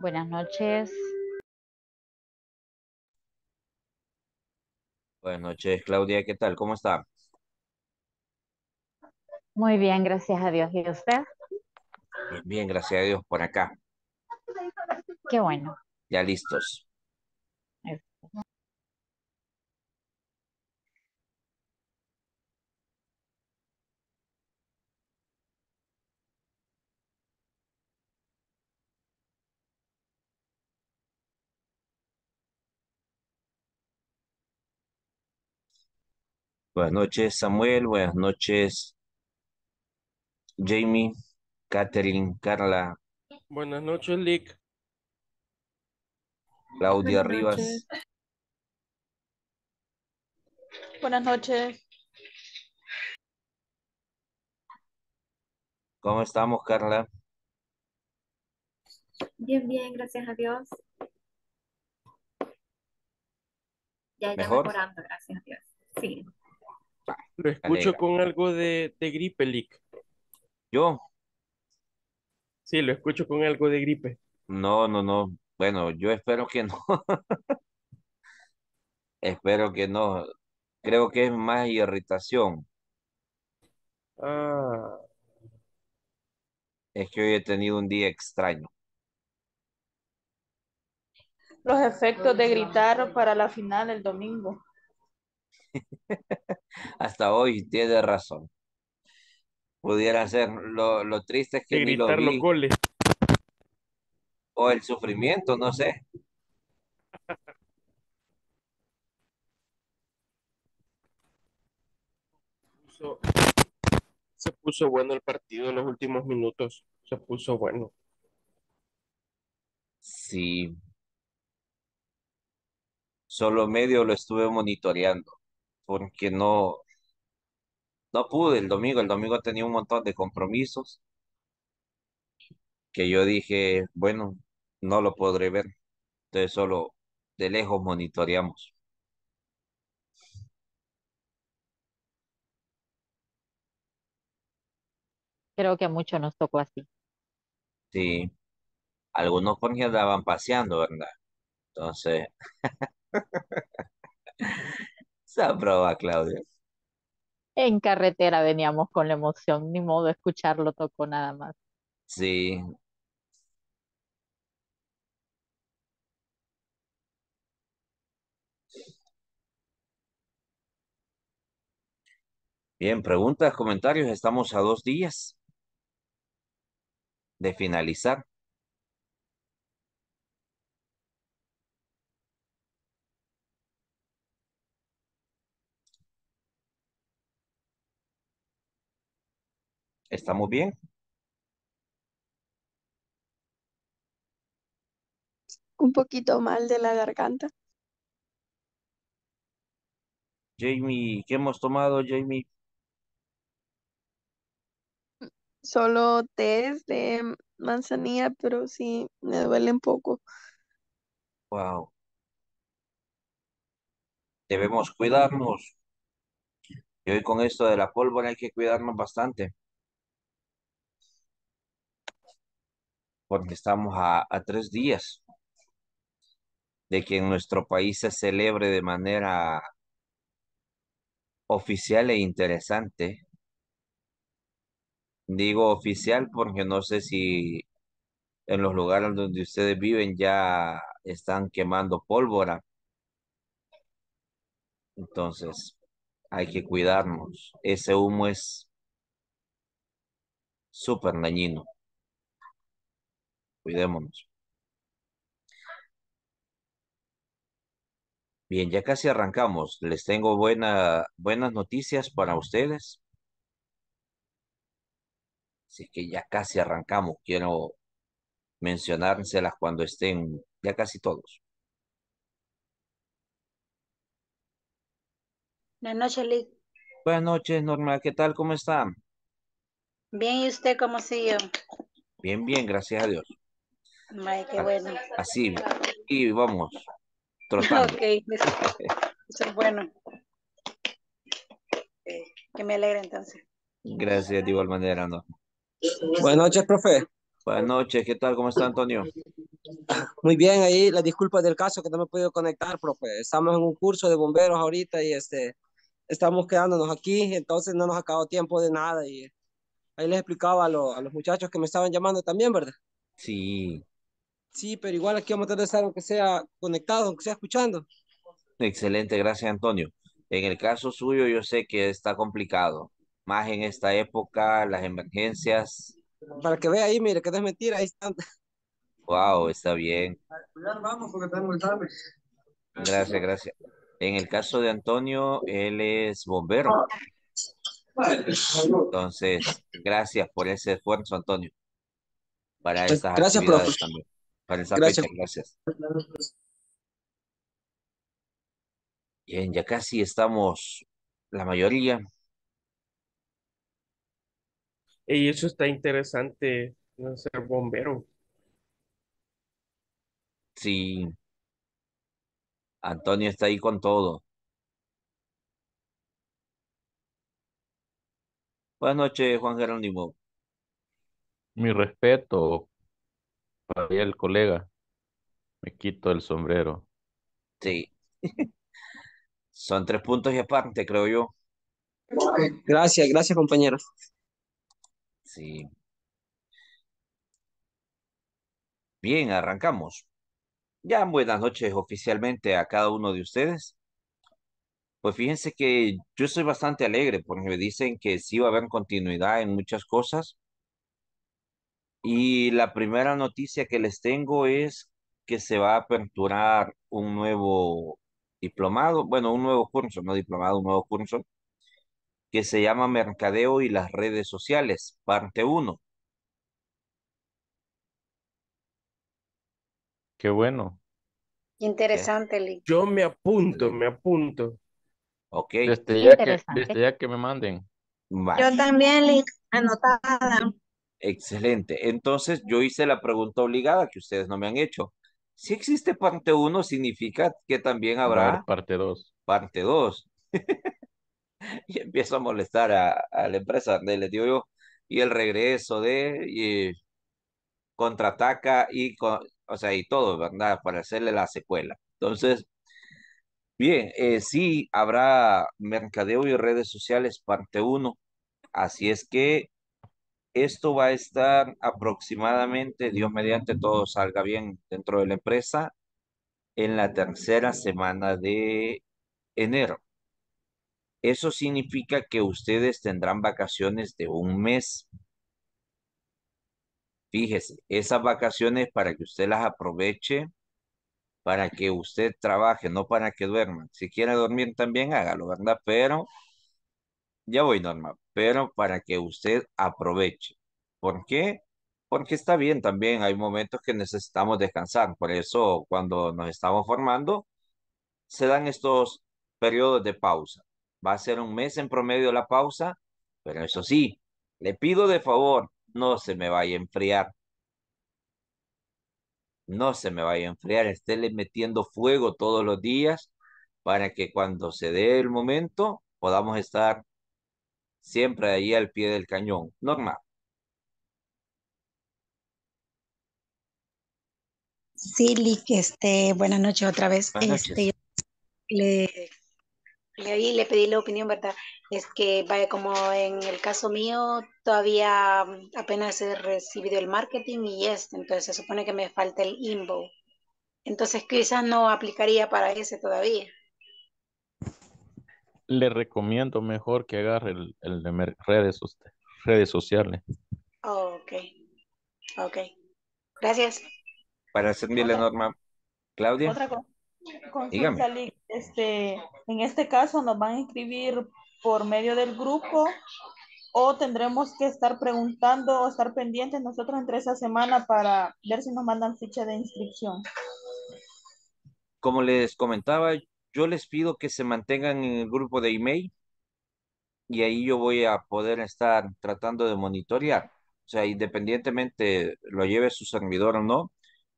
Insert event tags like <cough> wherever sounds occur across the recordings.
Buenas noches. Buenas noches, Claudia. ¿Qué tal? ¿Cómo está? Muy bien, gracias a Dios. ¿Y usted? Bien, gracias a Dios por acá. Qué bueno. Ya listos. Buenas noches, Samuel. Buenas noches, Jamie, Catherine, Carla. Buenas noches, Lick. Claudia Rivas. Buenas noches. ¿Cómo estamos, Carla? Bien, bien, gracias a Dios. Ya, estamos gracias a Dios. Sí. Lo escucho con algo de, gripe, Lick. ¿Yo? Sí, lo escucho con algo de gripe. No, no, no. Bueno, yo espero que no. <laughs> espero que no. Creo que es más irritación. Ah. Es que hoy he tenido un día extraño. Los efectos de gritar para la final del domingo. <laughs> Hasta hoy tiene razón. Pudiera ser. Lo, triste es que. Ni lo vi. los goles. O el sufrimiento, no sé. se puso bueno el partido en los últimos minutos. Se puso bueno. Sí. Solo medio lo estuve monitoreando porque no, no pude el domingo. El domingo tenía un montón de compromisos que yo dije, bueno, no lo podré ver. Entonces solo de lejos monitoreamos. Creo que a muchos nos tocó así. Sí, algunos ya andaban paseando, ¿verdad? Entonces, <laughs> Se prueba, Claudia. En carretera veníamos con la emoción, ni modo, escucharlo tocó nada más. Sí. Bien, preguntas, comentarios. Estamos a dos días de finalizar. ¿Estamos bien? Un poquito mal de la garganta. Jamie, ¿qué hemos tomado, Jamie? Solo té de manzanilla, pero sí me duele un poco. Wow. Debemos cuidarnos. Y hoy con esto de la pólvora hay que cuidarnos bastante. porque estamos a, tres días de que en nuestro país se celebre de manera oficial e interesante. Digo oficial porque no sé si en los lugares donde ustedes viven ya están quemando pólvora. Entonces, hay que cuidarnos. Ese humo es súper dañino. Cuidémonos. Bien, ya casi arrancamos. Les tengo buena, buenas noticias para ustedes. Así que ya casi arrancamos. Quiero mencionárselas cuando estén ya casi todos. Buenas noches, Buenas noches, Norma. ¿Qué tal? ¿Cómo están? Bien, ¿y usted cómo sigue? Bien, bien, gracias a Dios. Ay, qué ah, bueno. Así, y vamos, ok, eso, <laughs> es bueno. que me alegre, entonces. Gracias, de igual manera, Buenas noches, profe. Buenas noches, ¿qué tal? ¿Cómo está Antonio? Muy bien, ahí la disculpa del caso que no me he podido conectar, profe. Estamos en un curso de bomberos ahorita y este, estamos quedándonos aquí, entonces no nos ha acabado tiempo de nada y ahí les explicaba a, a los muchachos que me estaban llamando también, ¿verdad? Sí. Sí, pero igual aquí vamos a tener de estar, sea conectado, aunque sea escuchando. Excelente, gracias Antonio. En el caso suyo yo sé que está complicado, más en esta época, las emergencias. Para que vea ahí, mire, que no es mentira, ahí están. Wow, está bien. Vamos porque Gracias, gracias. En el caso de Antonio, él es bombero. Entonces, gracias por ese esfuerzo, Antonio. Para pues, estas gracias, para esa gracias. Gracias. Bien, ya casi estamos la mayoría. Y eso está interesante, no ser bombero. Sí. Antonio está ahí con todo. Buenas noches, Juan Gerónimo Mi respeto el colega. Me quito el sombrero. Sí. <laughs> Son tres puntos y aparte, creo yo. Gracias, gracias, compañero. Sí. Bien, arrancamos. Ya buenas noches oficialmente a cada uno de ustedes. Pues fíjense que yo soy bastante alegre porque me dicen que sí va a haber continuidad en muchas cosas y la primera noticia que les tengo es que se va a aperturar un nuevo diplomado, bueno, un nuevo curso, no diplomado, un nuevo curso, que se llama Mercadeo y las redes sociales, parte uno. Qué bueno. Interesante, Link. Yo me apunto, me apunto. Ok. Desde ya, que, ya que me manden. Yo también, Link, anotada. Excelente. Entonces yo hice la pregunta obligada que ustedes no me han hecho. Si existe parte 1, significa que también habrá... parte 2. Parte 2. <laughs> y empiezo a molestar a, la empresa, de, yo, y el regreso de... Y contraataca y, o sea, y todo, ¿verdad? Para hacerle la secuela. Entonces, bien, eh, sí habrá mercadeo y redes sociales parte 1. Así es que esto va a estar aproximadamente, Dios mediante todo salga bien dentro de la empresa, en la tercera semana de enero. Eso significa que ustedes tendrán vacaciones de un mes. Fíjese, esas vacaciones para que usted las aproveche, para que usted trabaje, no para que duerma. Si quiere dormir también, hágalo, ¿verdad? Pero ya voy, normal pero para que usted aproveche. ¿Por qué? Porque está bien también, hay momentos que necesitamos descansar, por eso cuando nos estamos formando, se dan estos periodos de pausa. Va a ser un mes en promedio la pausa, pero eso sí, le pido de favor, no se me vaya a enfriar. No se me vaya a enfriar, estéle metiendo fuego todos los días para que cuando se dé el momento podamos estar siempre ahí al pie del cañón. Norma. Sí, Lick, este, buenas noches otra vez. Este, le, pedí la opinión, ¿verdad? Es que, vaya, como en el caso mío, todavía mm, apenas he recibido el marketing y este, entonces se supone que me falta el inbound. Entonces quizás no aplicaría para ese todavía le recomiendo mejor que agarre el, de redes, redes sociales. ok, Gracias. Para hacer la Norma. Claudia. Otra cosa. este, en este caso nos van a inscribir por medio del grupo o tendremos que estar preguntando o estar pendientes nosotros entre esa semana para ver si nos mandan ficha de inscripción. Como les comentaba, yo les pido que se mantengan en el grupo de email y ahí yo voy a poder estar tratando de monitorear. O sea, independientemente lo lleve su servidor o no,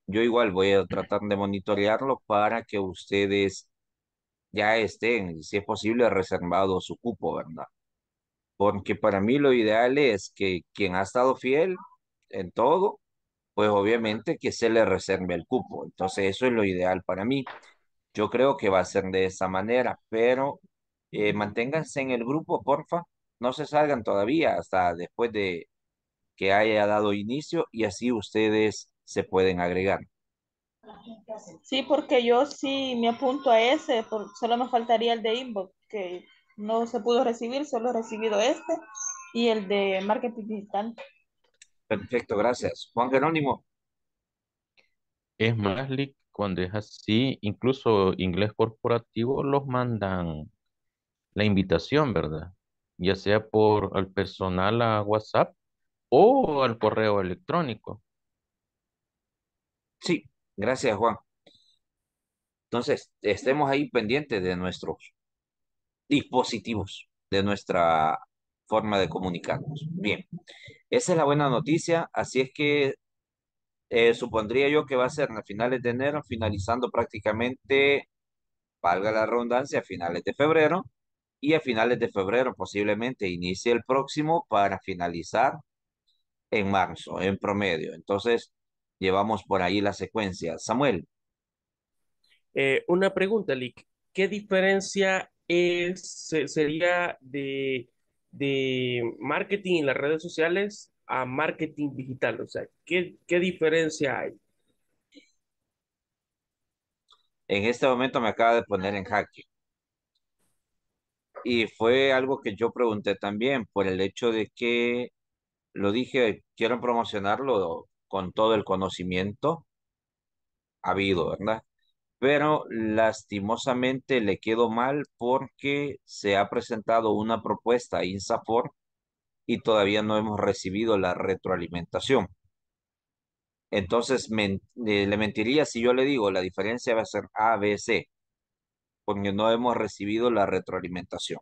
yo igual voy a tratar de monitorearlo para que ustedes ya estén, si es posible, reservado su cupo, ¿verdad? Porque para mí lo ideal es que quien ha estado fiel en todo, pues obviamente que se le reserve el cupo. Entonces eso es lo ideal para mí. Yo creo que va a ser de esa manera, pero eh, manténganse en el grupo, porfa. No se salgan todavía hasta después de que haya dado inicio y así ustedes se pueden agregar. Sí, porque yo sí me apunto a ese, solo me faltaría el de inbox, que no se pudo recibir, solo he recibido este y el de marketing digital. Perfecto, gracias. Juan Jerónimo. Es más, cuando es así, incluso inglés corporativo los mandan la invitación, ¿verdad? Ya sea por al personal a WhatsApp o al correo electrónico. Sí, gracias, Juan. Entonces, estemos ahí pendientes de nuestros dispositivos, de nuestra forma de comunicarnos. Bien, esa es la buena noticia, así es que eh, supondría yo que va a ser a finales de enero, finalizando prácticamente, valga la redundancia, a finales de febrero y a finales de febrero posiblemente inicie el próximo para finalizar en marzo, en promedio. Entonces, llevamos por ahí la secuencia. Samuel. Eh, una pregunta, Lick. ¿Qué diferencia sería de, de marketing en las redes sociales a marketing digital? O sea, ¿qué, qué diferencia hay? En este momento me acaba de poner en jaque. Y fue algo que yo pregunté también por el hecho de que lo dije, quiero promocionarlo con todo el conocimiento habido, ¿verdad? Pero lastimosamente le quedó mal porque se ha presentado una propuesta a INSAFOR y todavía no hemos recibido la retroalimentación. Entonces eh, le mentiría si yo le digo la diferencia va a ser A, B, C, porque no hemos recibido la retroalimentación.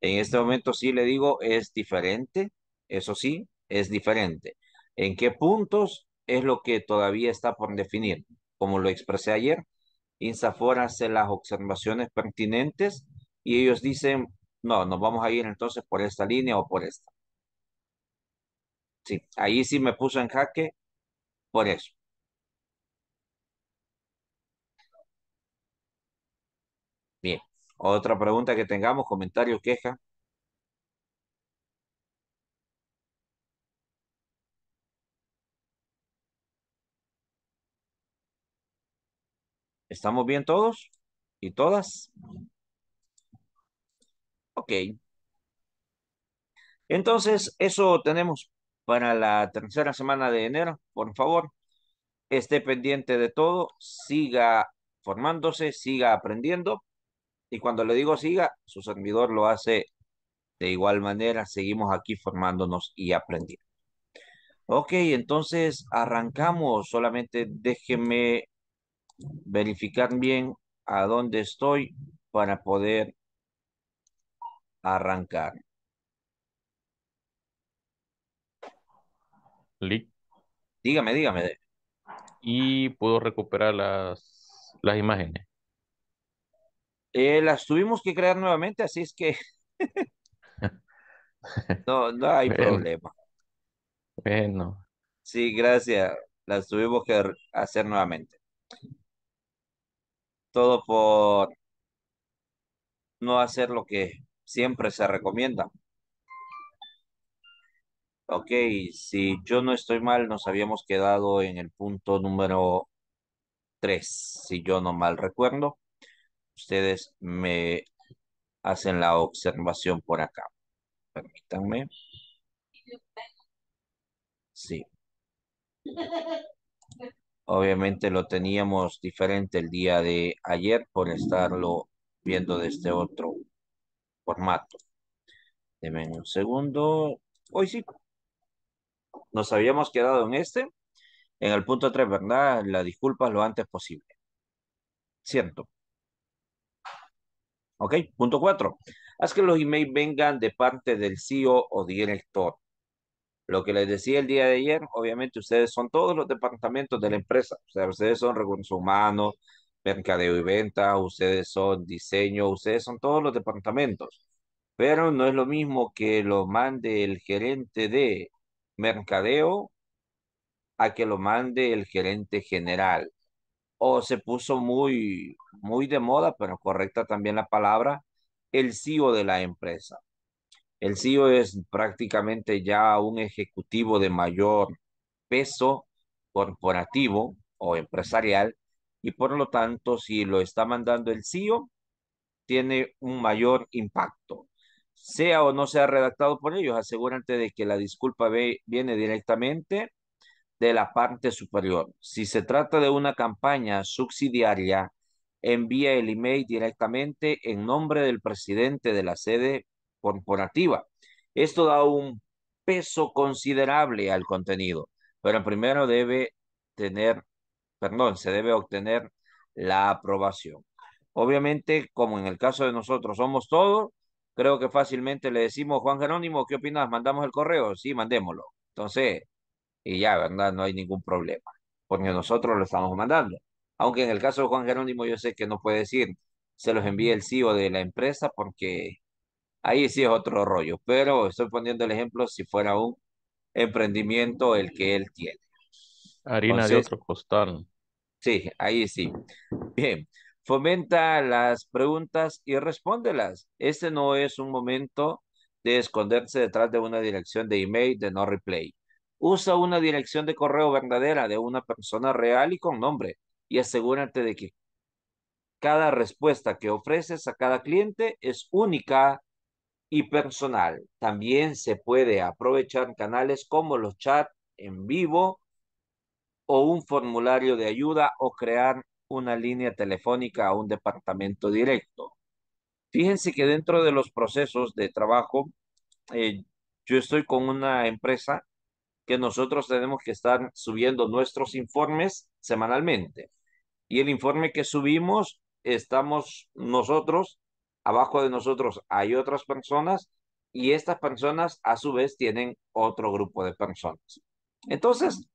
En este momento sí le digo es diferente, eso sí, es diferente. ¿En qué puntos es lo que todavía está por definir? Como lo expresé ayer, INSAFOR hace las observaciones pertinentes y ellos dicen, no, nos vamos a ir entonces por esta línea o por esta. Sí, ahí sí me puso en jaque por eso. Bien, otra pregunta que tengamos, comentario, queja. ¿Estamos bien todos y todas? Ok. Entonces, eso tenemos para la tercera semana de enero, por favor, esté pendiente de todo, siga formándose, siga aprendiendo. Y cuando le digo siga, su servidor lo hace de igual manera. Seguimos aquí formándonos y aprendiendo. Ok, entonces arrancamos. Solamente déjeme verificar bien a dónde estoy para poder arrancar. Dígame, dígame. y puedo recuperar las, las imágenes. Eh, las tuvimos que crear nuevamente, así es que <laughs> no, no hay problema. Bueno, Sí, gracias. Las tuvimos que hacer nuevamente. Todo por no hacer lo que siempre se recomienda. Ok, si yo no estoy mal, nos habíamos quedado en el punto número 3, si yo no mal recuerdo. Ustedes me hacen la observación por acá. Permítanme. Sí. Obviamente lo teníamos diferente el día de ayer por estarlo viendo de este otro formato. Deme un segundo. Hoy sí, nos habíamos quedado en este, en el punto 3, ¿verdad? La disculpa lo antes posible. Cierto. Ok, punto 4. Haz que los emails vengan de parte del CEO o director. Lo que les decía el día de ayer, obviamente ustedes son todos los departamentos de la empresa. O sea, ustedes son recursos humanos, mercadeo y venta, ustedes son diseño, ustedes son todos los departamentos. Pero no es lo mismo que lo mande el gerente de mercadeo a que lo mande el gerente general. O se puso muy, muy de moda, pero correcta también la palabra, el CEO de la empresa. El CEO es prácticamente ya un ejecutivo de mayor peso corporativo o empresarial y por lo tanto si lo está mandando el CEO, tiene un mayor impacto sea o no sea redactado por ellos, asegúrate de que la disculpa viene directamente de la parte superior. Si se trata de una campaña subsidiaria, envía el email directamente en nombre del presidente de la sede corporativa. Esto da un peso considerable al contenido, pero primero debe tener, perdón, se debe obtener la aprobación. Obviamente, como en el caso de nosotros somos todos, creo que fácilmente le decimos, Juan Jerónimo, ¿qué opinas? ¿Mandamos el correo? Sí, mandémoslo. Entonces, y ya, ¿verdad? No hay ningún problema, porque nosotros lo estamos mandando. Aunque en el caso de Juan Jerónimo yo sé que no puede decir, se los envíe el CEO de la empresa porque ahí sí es otro rollo, pero estoy poniendo el ejemplo si fuera un emprendimiento el que él tiene. Harina de otro costal. Sí, ahí sí. Bien, Fomenta las preguntas y respóndelas. Este no es un momento de esconderse detrás de una dirección de email de no replay. Usa una dirección de correo verdadera de una persona real y con nombre y asegúrate de que cada respuesta que ofreces a cada cliente es única y personal. También se puede aprovechar canales como los chats en vivo o un formulario de ayuda o crear una línea telefónica a un departamento directo. Fíjense que dentro de los procesos de trabajo, eh, yo estoy con una empresa que nosotros tenemos que estar subiendo nuestros informes semanalmente. Y el informe que subimos, estamos nosotros, abajo de nosotros hay otras personas y estas personas a su vez tienen otro grupo de personas. Entonces,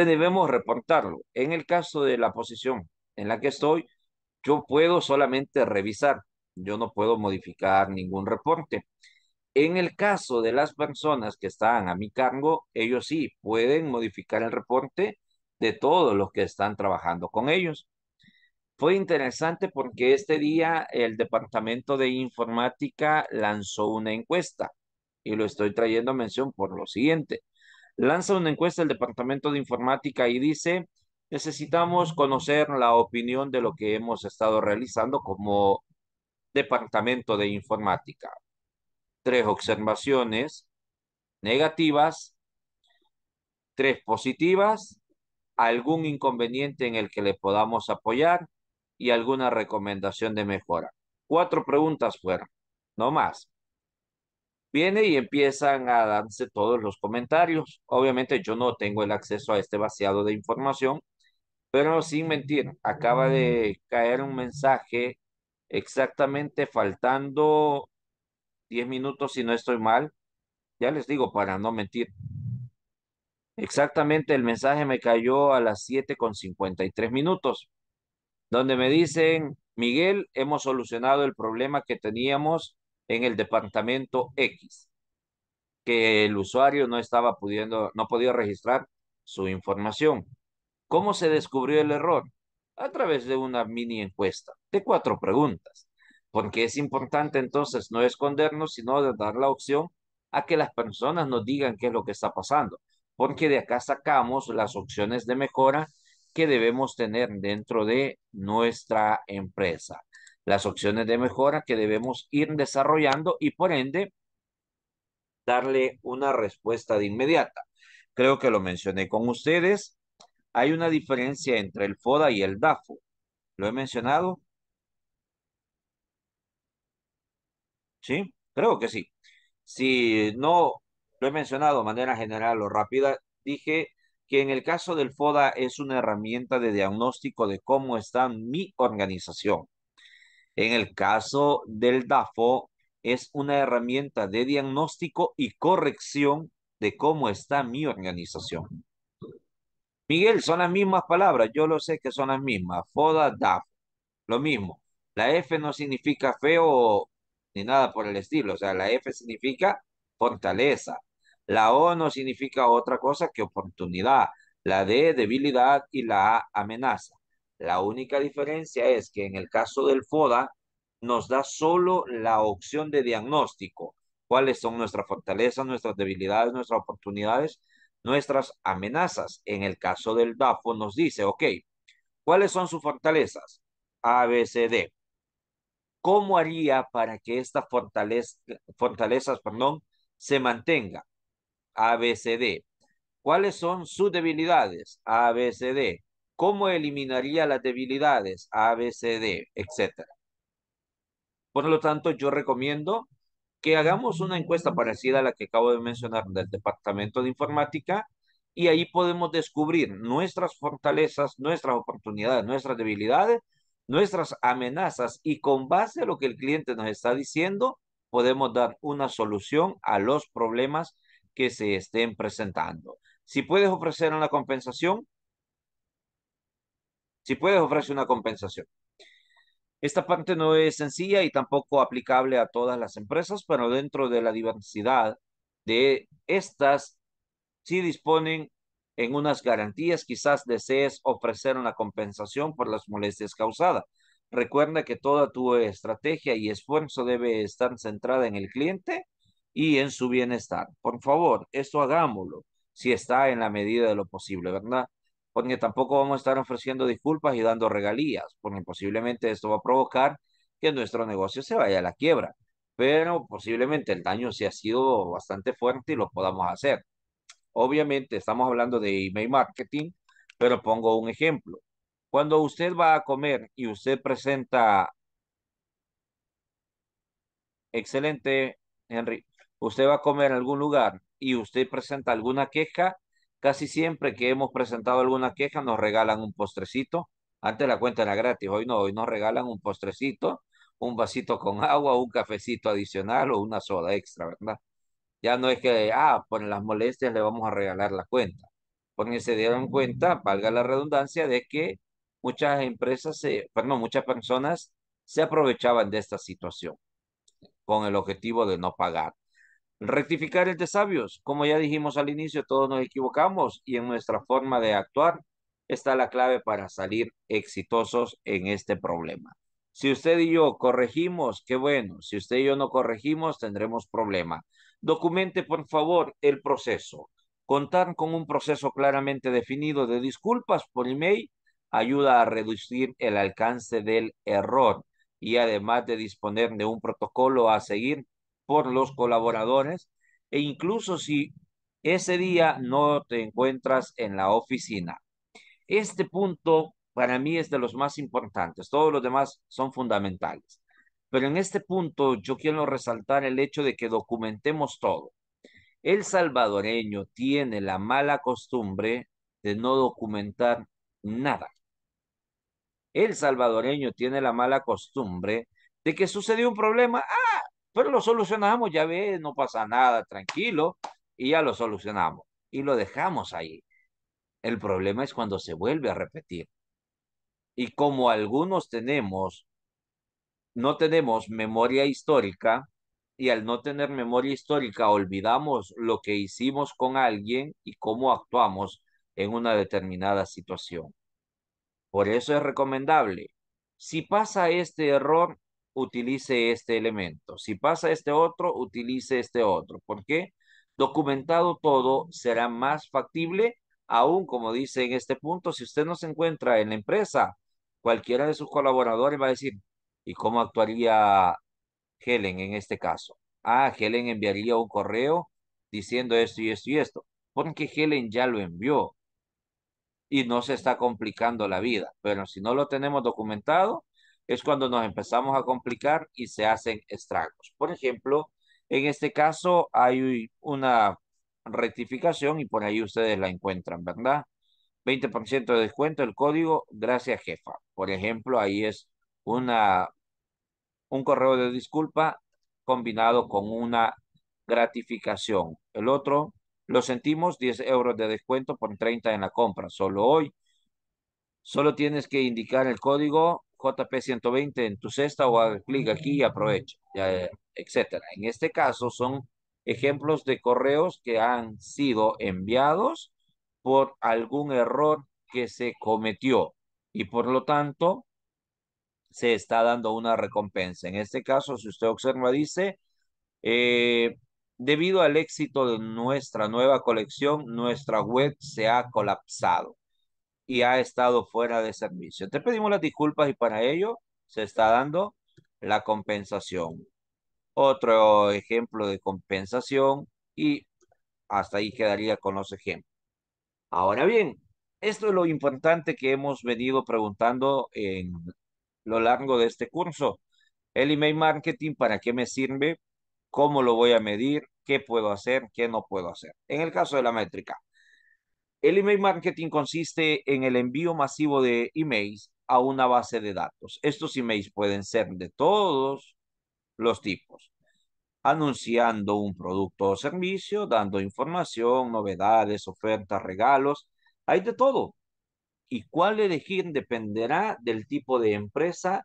debemos reportarlo. En el caso de la posición en la que estoy, yo puedo solamente revisar, yo no puedo modificar ningún reporte. En el caso de las personas que están a mi cargo, ellos sí pueden modificar el reporte de todos los que están trabajando con ellos. Fue interesante porque este día el Departamento de Informática lanzó una encuesta y lo estoy trayendo a mención por lo siguiente lanza una encuesta el Departamento de Informática y dice, necesitamos conocer la opinión de lo que hemos estado realizando como Departamento de Informática. Tres observaciones negativas, tres positivas, algún inconveniente en el que le podamos apoyar y alguna recomendación de mejora. Cuatro preguntas fueron, no más viene y empiezan a darse todos los comentarios. Obviamente yo no tengo el acceso a este vaciado de información, pero sin mentir, acaba de caer un mensaje exactamente faltando 10 minutos si no estoy mal. Ya les digo para no mentir. Exactamente el mensaje me cayó a las 7 con 53 minutos, donde me dicen, Miguel, hemos solucionado el problema que teníamos en el departamento X, que el usuario no estaba pudiendo, no podía registrar su información. ¿Cómo se descubrió el error? A través de una mini encuesta de cuatro preguntas, porque es importante entonces no escondernos, sino dar la opción a que las personas nos digan qué es lo que está pasando, porque de acá sacamos las opciones de mejora que debemos tener dentro de nuestra empresa las opciones de mejora que debemos ir desarrollando y por ende darle una respuesta de inmediata. Creo que lo mencioné con ustedes. Hay una diferencia entre el FODA y el DAFO. ¿Lo he mencionado? ¿Sí? Creo que sí. Si no lo he mencionado de manera general o rápida, dije que en el caso del FODA es una herramienta de diagnóstico de cómo está mi organización. En el caso del DAFO, es una herramienta de diagnóstico y corrección de cómo está mi organización. Miguel, son las mismas palabras, yo lo sé que son las mismas. FODA, DAF, lo mismo. La F no significa feo ni nada por el estilo, o sea, la F significa fortaleza. La O no significa otra cosa que oportunidad. La D, debilidad y la A, amenaza. La única diferencia es que en el caso del FODA nos da solo la opción de diagnóstico. ¿Cuáles son nuestras fortalezas, nuestras debilidades, nuestras oportunidades, nuestras amenazas? En el caso del DAFO nos dice, ok, ¿cuáles son sus fortalezas? ABCD. ¿Cómo haría para que estas fortaleza, fortalezas perdón, se mantengan? ABCD. ¿Cuáles son sus debilidades? ABCD. ¿Cómo eliminaría las debilidades? A, B, C, D, etc. Por lo tanto, yo recomiendo que hagamos una encuesta parecida a la que acabo de mencionar del Departamento de Informática y ahí podemos descubrir nuestras fortalezas, nuestras oportunidades, nuestras debilidades, nuestras amenazas y con base a lo que el cliente nos está diciendo, podemos dar una solución a los problemas que se estén presentando. Si puedes ofrecer una compensación, si puedes, ofrecer una compensación. Esta parte no es sencilla y tampoco aplicable a todas las empresas, pero dentro de la diversidad de estas, si disponen en unas garantías, quizás desees ofrecer una compensación por las molestias causadas. Recuerda que toda tu estrategia y esfuerzo debe estar centrada en el cliente y en su bienestar. Por favor, esto hagámoslo si está en la medida de lo posible, ¿verdad? porque tampoco vamos a estar ofreciendo disculpas y dando regalías, porque posiblemente esto va a provocar que nuestro negocio se vaya a la quiebra, pero posiblemente el daño sí ha sido bastante fuerte y lo podamos hacer. Obviamente estamos hablando de email marketing, pero pongo un ejemplo. Cuando usted va a comer y usted presenta, excelente, Henry, usted va a comer en algún lugar y usted presenta alguna queja, Casi siempre que hemos presentado alguna queja nos regalan un postrecito. Antes la cuenta era gratis, hoy no, hoy nos regalan un postrecito, un vasito con <laughs> agua, un cafecito adicional o una soda extra, ¿verdad? Ya no es que, ah, por las molestias le vamos a regalar la cuenta. Porque se dieron cuenta, mm. valga la redundancia, de que muchas empresas, perdón, muchas personas se aprovechaban de esta situación con el objetivo de no pagar. Rectificar el de sabios. Como ya dijimos al inicio, todos nos equivocamos y en nuestra forma de actuar está la clave para salir exitosos en este problema. Si usted y yo corregimos, qué bueno. Si usted y yo no corregimos, tendremos problema. Documente, por favor, el proceso. Contar con un proceso claramente definido de disculpas por email ayuda a reducir el alcance del error y además de disponer de un protocolo a seguir por los colaboradores e incluso si ese día no te encuentras en la oficina. Este punto para mí es de los más importantes, todos los demás son fundamentales. Pero en este punto yo quiero resaltar el hecho de que documentemos todo. El salvadoreño tiene la mala costumbre de no documentar nada. El salvadoreño tiene la mala costumbre de que sucedió un problema, pero lo solucionamos, ya ve, no pasa nada, tranquilo, y ya lo solucionamos y lo dejamos ahí. El problema es cuando se vuelve a repetir. Y como algunos tenemos, no tenemos memoria histórica, y al no tener memoria histórica olvidamos lo que hicimos con alguien y cómo actuamos en una determinada situación. Por eso es recomendable. Si pasa este error, utilice este elemento. Si pasa este otro, utilice este otro. ¿Por qué? Documentado todo será más factible, aún como dice en este punto, si usted no se encuentra en la empresa, cualquiera de sus colaboradores va a decir, ¿y cómo actuaría Helen en este caso? Ah, Helen enviaría un correo diciendo esto y esto y esto, porque Helen ya lo envió y no se está complicando la vida. Pero si no lo tenemos documentado, es cuando nos empezamos a complicar y se hacen estragos. Por ejemplo, en este caso hay una rectificación y por ahí ustedes la encuentran, ¿verdad? 20% de descuento el código, gracias jefa. Por ejemplo, ahí es una, un correo de disculpa combinado con una gratificación. El otro, lo sentimos, 10 euros de descuento por 30 en la compra, solo hoy. Solo tienes que indicar el código JP120 en tu cesta o haga clic aquí y aprovecha, etcétera. En este caso son ejemplos de correos que han sido enviados por algún error que se cometió y por lo tanto se está dando una recompensa. En este caso, si usted observa, dice, eh, debido al éxito de nuestra nueva colección, nuestra web se ha colapsado y ha estado fuera de servicio. Te pedimos las disculpas y para ello se está dando la compensación. Otro ejemplo de compensación y hasta ahí quedaría con los ejemplos. Ahora bien, esto es lo importante que hemos venido preguntando en lo largo de este curso. El email marketing, ¿para qué me sirve? ¿Cómo lo voy a medir? ¿Qué puedo hacer? ¿Qué no puedo hacer? En el caso de la métrica, el email marketing consiste en el envío masivo de emails a una base de datos. Estos emails pueden ser de todos los tipos, anunciando un producto o servicio, dando información, novedades, ofertas, regalos, hay de todo. Y cuál elegir dependerá del tipo de empresa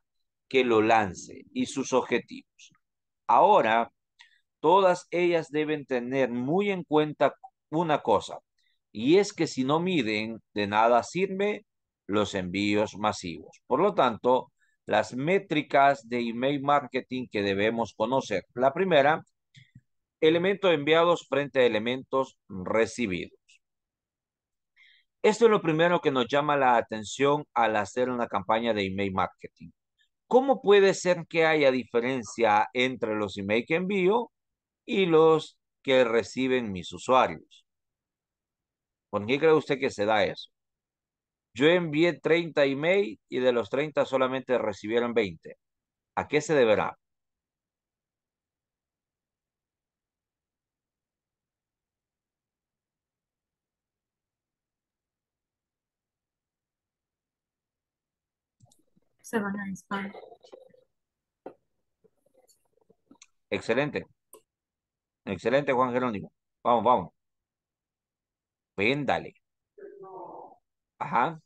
que lo lance y sus objetivos. Ahora, todas ellas deben tener muy en cuenta una cosa. Y es que si no miden, de nada sirve los envíos masivos. Por lo tanto, las métricas de email marketing que debemos conocer. La primera, elementos enviados frente a elementos recibidos. Esto es lo primero que nos llama la atención al hacer una campaña de email marketing. ¿Cómo puede ser que haya diferencia entre los email que envío y los que reciben mis usuarios? ¿Por qué cree usted que se da eso? Yo envié 30 emails y de los 30 solamente recibieron 20. ¿A qué se deberá? Se Excelente. Excelente, Juan Jerónimo. Vamos, vamos. Péndale, Ajá.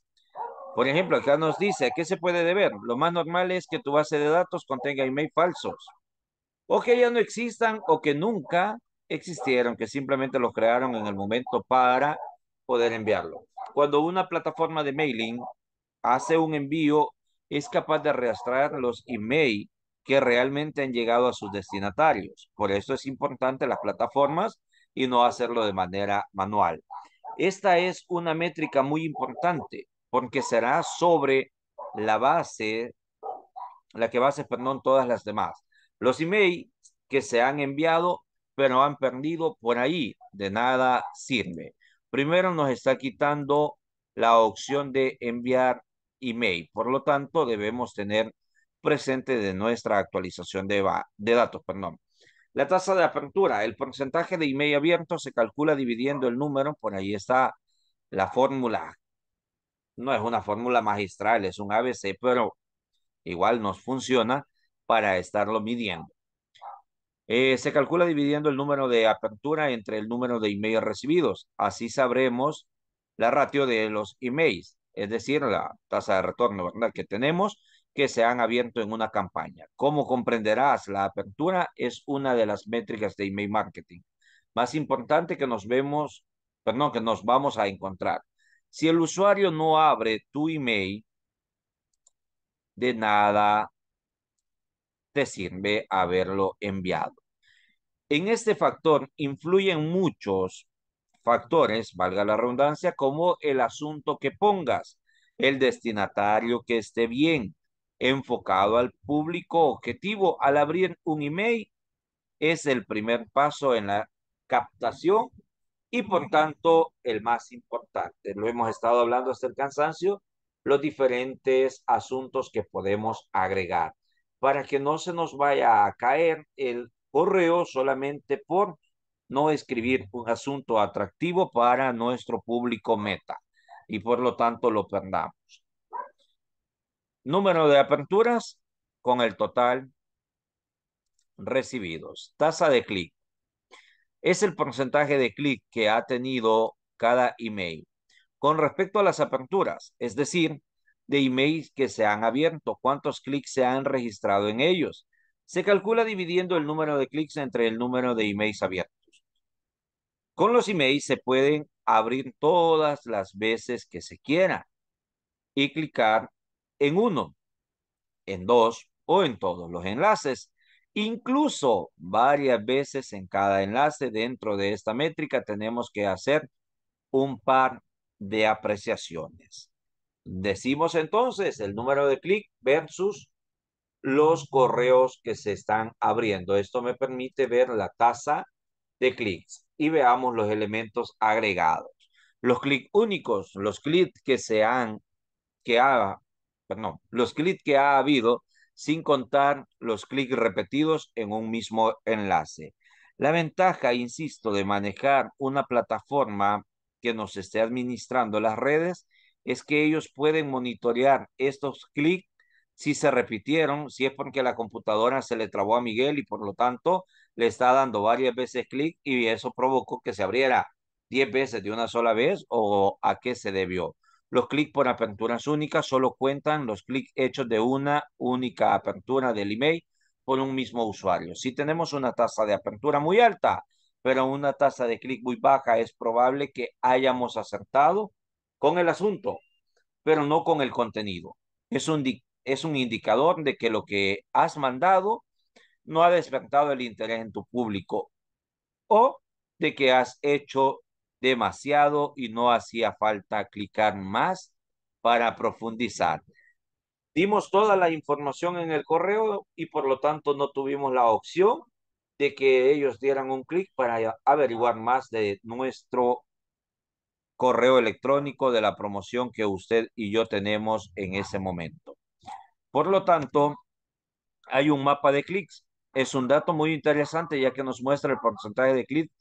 Por ejemplo, acá nos dice, qué se puede deber? Lo más normal es que tu base de datos contenga email falsos. O que ya no existan o que nunca existieron, que simplemente los crearon en el momento para poder enviarlo. Cuando una plataforma de mailing hace un envío, es capaz de arrastrar los email que realmente han llegado a sus destinatarios. Por eso es importante las plataformas y no hacerlo de manera manual. Esta es una métrica muy importante porque será sobre la base, la que base, perdón, todas las demás. Los emails que se han enviado, pero han perdido por ahí, de nada sirve. Primero nos está quitando la opción de enviar email. Por lo tanto, debemos tener presente de nuestra actualización de, de datos. Perdón. La tasa de apertura, el porcentaje de email abierto se calcula dividiendo el número, por ahí está la fórmula. No es una fórmula magistral, es un ABC, pero igual nos funciona para estarlo midiendo. Eh, se calcula dividiendo el número de apertura entre el número de emails recibidos. Así sabremos la ratio de los emails, es decir, la tasa de retorno que tenemos que se han abierto en una campaña. Como comprenderás, la apertura es una de las métricas de email marketing más importante que nos vemos, perdón, que nos vamos a encontrar. Si el usuario no abre tu email, de nada te sirve haberlo enviado. En este factor influyen muchos factores, valga la redundancia, como el asunto que pongas, el destinatario que esté bien, enfocado al público objetivo. Al abrir un email es el primer paso en la captación y por tanto el más importante. Lo hemos estado hablando hasta el cansancio, los diferentes asuntos que podemos agregar para que no se nos vaya a caer el correo solamente por no escribir un asunto atractivo para nuestro público meta y por lo tanto lo perdamos número de aperturas con el total recibidos. Tasa de clic. Es el porcentaje de clic que ha tenido cada email. Con respecto a las aperturas, es decir, de emails que se han abierto, cuántos clics se han registrado en ellos. Se calcula dividiendo el número de clics entre el número de emails abiertos. Con los emails se pueden abrir todas las veces que se quiera y clicar en uno, en dos o en todos los enlaces. Incluso varias veces en cada enlace dentro de esta métrica tenemos que hacer un par de apreciaciones. Decimos entonces el número de clic versus los correos que se están abriendo. Esto me permite ver la tasa de clics y veamos los elementos agregados. Los clics únicos, los clics que se han, que ha no los clics que ha habido sin contar los clics repetidos en un mismo enlace. La ventaja, insisto, de manejar una plataforma que nos esté administrando las redes es que ellos pueden monitorear estos clics si se repitieron, si es porque la computadora se le trabó a Miguel y por lo tanto le está dando varias veces clic y eso provocó que se abriera 10 veces de una sola vez o a qué se debió. Los clics por aperturas únicas solo cuentan los clics hechos de una única apertura del email por un mismo usuario. Si tenemos una tasa de apertura muy alta, pero una tasa de clic muy baja, es probable que hayamos acertado con el asunto, pero no con el contenido. Es un, es un indicador de que lo que has mandado no ha despertado el interés en tu público o de que has hecho demasiado y no hacía falta clicar más para profundizar. Dimos toda la información en el correo y por lo tanto no tuvimos la opción de que ellos dieran un clic para averiguar más de nuestro correo electrónico de la promoción que usted y yo tenemos en ese momento. Por lo tanto, hay un mapa de clics. Es un dato muy interesante ya que nos muestra el porcentaje de clics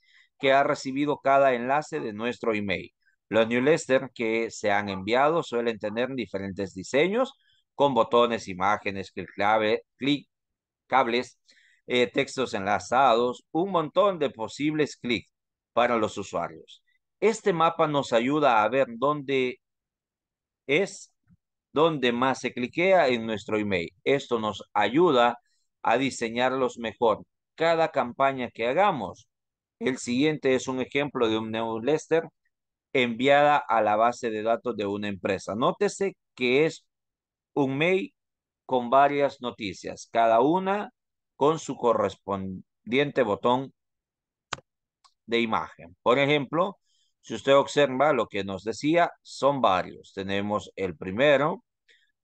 que ha recibido cada enlace de nuestro email. Los newsletters que se han enviado suelen tener diferentes diseños con botones, imágenes, clic, clic cables, eh, textos enlazados, un montón de posibles clics para los usuarios. Este mapa nos ayuda a ver dónde es dónde más se cliquea en nuestro email. Esto nos ayuda a diseñarlos mejor. Cada campaña que hagamos el siguiente es un ejemplo de un newsletter enviada a la base de datos de una empresa. Nótese que es un mail con varias noticias, cada una con su correspondiente botón de imagen. Por ejemplo, si usted observa lo que nos decía, son varios. Tenemos el primero,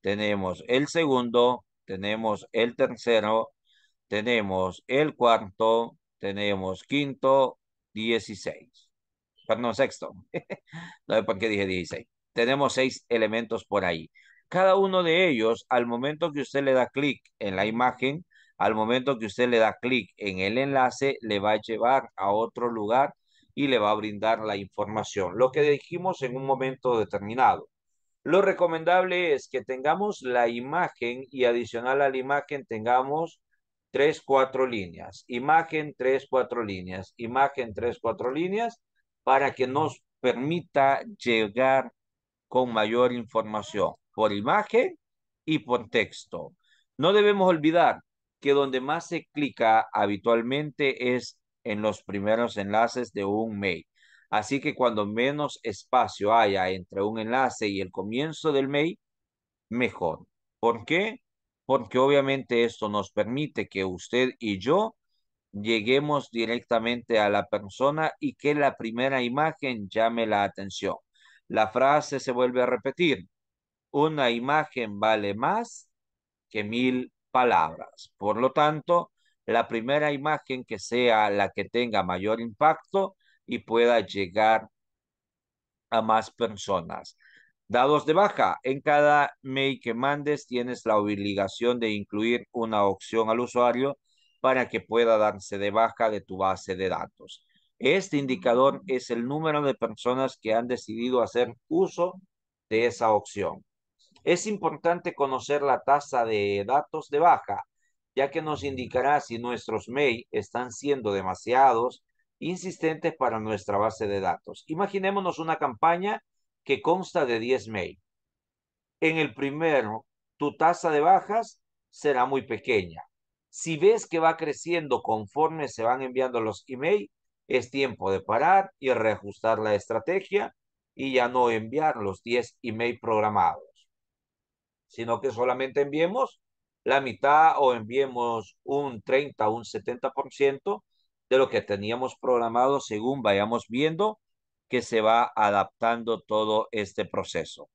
tenemos el segundo, tenemos el tercero, tenemos el cuarto, tenemos quinto, 16. Perdón, sexto. <laughs> no sé por qué dije dieciséis, Tenemos seis elementos por ahí. Cada uno de ellos, al momento que usted le da clic en la imagen, al momento que usted le da clic en el enlace, le va a llevar a otro lugar y le va a brindar la información. Lo que dijimos en un momento determinado. Lo recomendable es que tengamos la imagen y adicional a la imagen tengamos tres, cuatro líneas, imagen, tres, cuatro líneas, imagen, tres, cuatro líneas, para que nos permita llegar con mayor información por imagen y por texto. No debemos olvidar que donde más se clica habitualmente es en los primeros enlaces de un mail. Así que cuando menos espacio haya entre un enlace y el comienzo del mail, mejor. ¿Por qué? porque obviamente esto nos permite que usted y yo lleguemos directamente a la persona y que la primera imagen llame la atención. La frase se vuelve a repetir. Una imagen vale más que mil palabras. Por lo tanto, la primera imagen que sea la que tenga mayor impacto y pueda llegar a más personas dados de baja. En cada mail que mandes tienes la obligación de incluir una opción al usuario para que pueda darse de baja de tu base de datos. Este indicador es el número de personas que han decidido hacer uso de esa opción. Es importante conocer la tasa de datos de baja, ya que nos indicará si nuestros mails están siendo demasiados insistentes para nuestra base de datos. Imaginémonos una campaña que consta de 10 mail. En el primero, tu tasa de bajas será muy pequeña. Si ves que va creciendo conforme se van enviando los emails es tiempo de parar y reajustar la estrategia y ya no enviar los 10 emails programados, sino que solamente enviemos la mitad o enviemos un 30, un 70% de lo que teníamos programado según vayamos viendo que se va adaptando todo este proceso.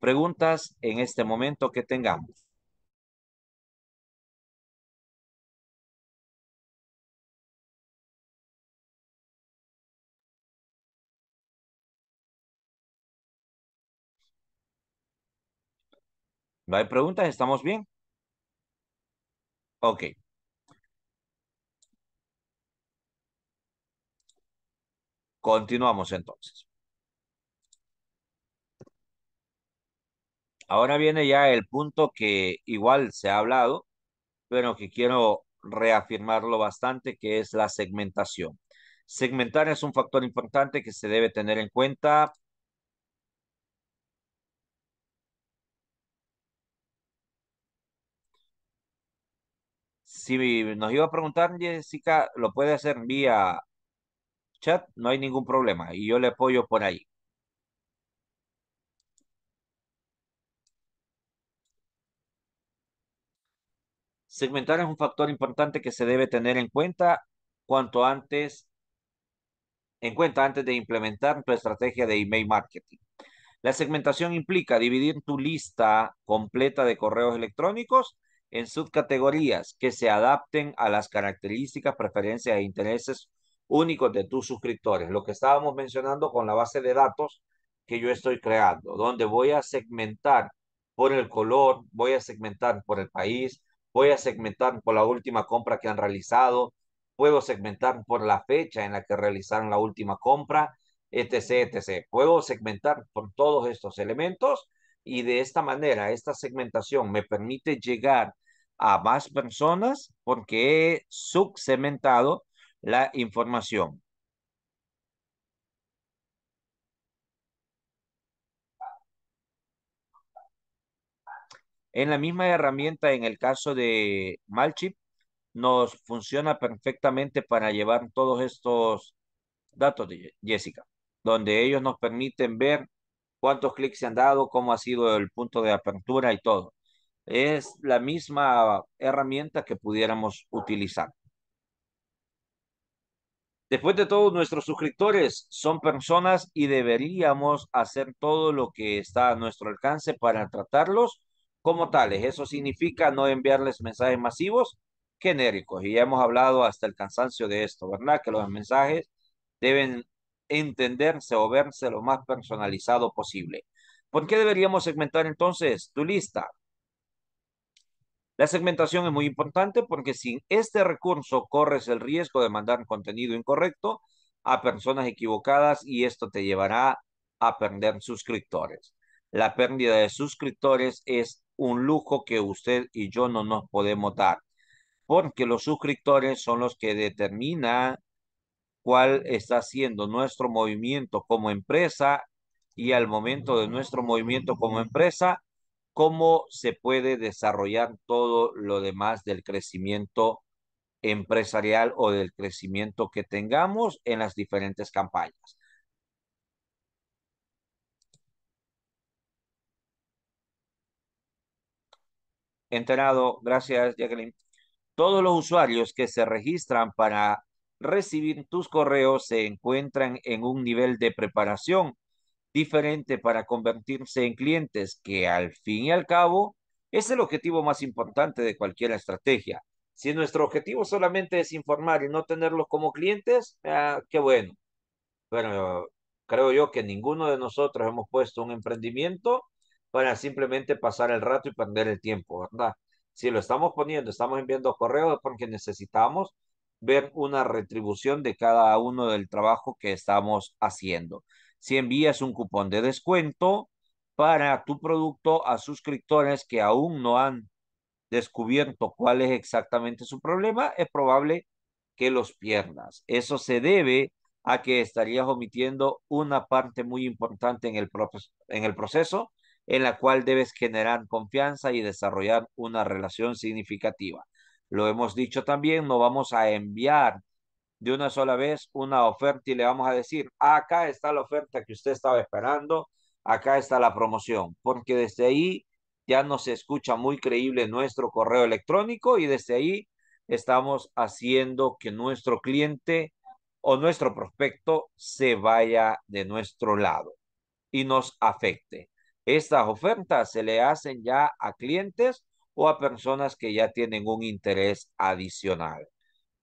Preguntas en este momento que tengamos. ¿No hay preguntas? ¿Estamos bien? Ok. Continuamos entonces. Ahora viene ya el punto que igual se ha hablado, pero que quiero reafirmarlo bastante, que es la segmentación. Segmentar es un factor importante que se debe tener en cuenta si nos iba a preguntar, Jessica, lo puede hacer vía chat, no hay ningún problema y yo le apoyo por ahí. Segmentar es un factor importante que se debe tener en cuenta cuanto antes, en cuenta antes de implementar tu estrategia de email marketing. La segmentación implica dividir tu lista completa de correos electrónicos en subcategorías que se adapten a las características, preferencias e intereses únicos de tus suscriptores. Lo que estábamos mencionando con la base de datos que yo estoy creando, donde voy a segmentar por el color, voy a segmentar por el país, voy a segmentar por la última compra que han realizado, puedo segmentar por la fecha en la que realizaron la última compra, etc., etc. Puedo segmentar por todos estos elementos y de esta manera, esta segmentación me permite llegar a más personas porque he subsegmentado la información. En la misma herramienta, en el caso de Malchip, nos funciona perfectamente para llevar todos estos datos de Jessica, donde ellos nos permiten ver cuántos clics se han dado, cómo ha sido el punto de apertura y todo. Es la misma herramienta que pudiéramos utilizar. Después de todo, nuestros suscriptores son personas y deberíamos hacer todo lo que está a nuestro alcance para tratarlos como tales. Eso significa no enviarles mensajes masivos genéricos. Y ya hemos hablado hasta el cansancio de esto, ¿verdad? Que los mensajes deben entenderse o verse lo más personalizado posible. ¿Por qué deberíamos segmentar entonces tu lista? La segmentación es muy importante porque sin este recurso corres el riesgo de mandar contenido incorrecto a personas equivocadas y esto te llevará a perder suscriptores. La pérdida de suscriptores es un lujo que usted y yo no nos podemos dar, porque los suscriptores son los que determinan cuál está siendo nuestro movimiento como empresa y al momento de nuestro movimiento como empresa, cómo se puede desarrollar todo lo demás del crecimiento empresarial o del crecimiento que tengamos en las diferentes campañas. Enterado, gracias Jacqueline. Todos los usuarios que se registran para recibir tus correos se encuentran en un nivel de preparación diferente para convertirse en clientes, que al fin y al cabo es el objetivo más importante de cualquier estrategia. Si nuestro objetivo solamente es informar y no tenerlos como clientes, ah, qué bueno. Pero creo yo que ninguno de nosotros hemos puesto un emprendimiento para simplemente pasar el rato y perder el tiempo, ¿verdad? Si lo estamos poniendo, estamos enviando correos porque necesitamos ver una retribución de cada uno del trabajo que estamos haciendo si envías un cupón de descuento para tu producto a suscriptores que aún no han descubierto cuál es exactamente su problema, es probable que los pierdas. Eso se debe a que estarías omitiendo una parte muy importante en el, en el proceso en la cual debes generar confianza y desarrollar una relación significativa. Lo hemos dicho también, no vamos a enviar de una sola vez una oferta y le vamos a decir, acá está la oferta que usted estaba esperando, acá está la promoción, porque desde ahí ya nos escucha muy creíble nuestro correo electrónico y desde ahí estamos haciendo que nuestro cliente o nuestro prospecto se vaya de nuestro lado y nos afecte. Estas ofertas se le hacen ya a clientes o a personas que ya tienen un interés adicional.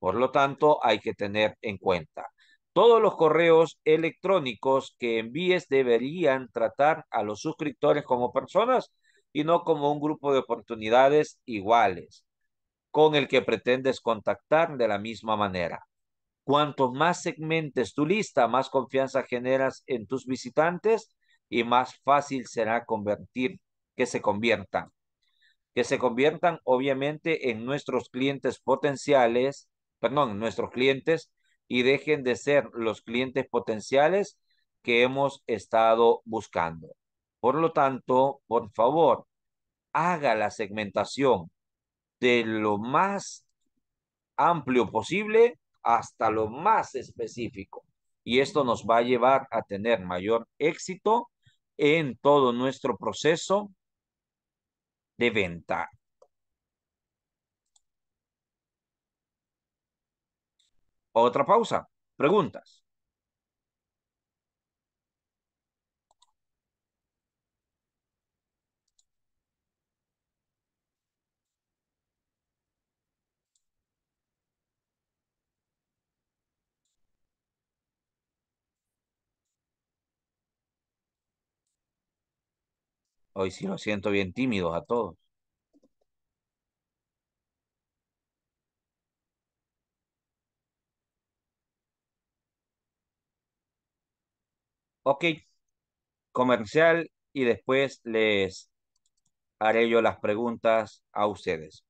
Por lo tanto, hay que tener en cuenta. Todos los correos electrónicos que envíes deberían tratar a los suscriptores como personas y no como un grupo de oportunidades iguales con el que pretendes contactar de la misma manera. Cuanto más segmentes tu lista, más confianza generas en tus visitantes y más fácil será convertir que se conviertan. Que se conviertan obviamente en nuestros clientes potenciales perdón, nuestros clientes y dejen de ser los clientes potenciales que hemos estado buscando. Por lo tanto, por favor, haga la segmentación de lo más amplio posible hasta lo más específico. Y esto nos va a llevar a tener mayor éxito en todo nuestro proceso de venta. Otra pausa. Preguntas. Hoy sí lo siento bien tímidos a todos. Ok, comercial y después les haré yo las preguntas a ustedes.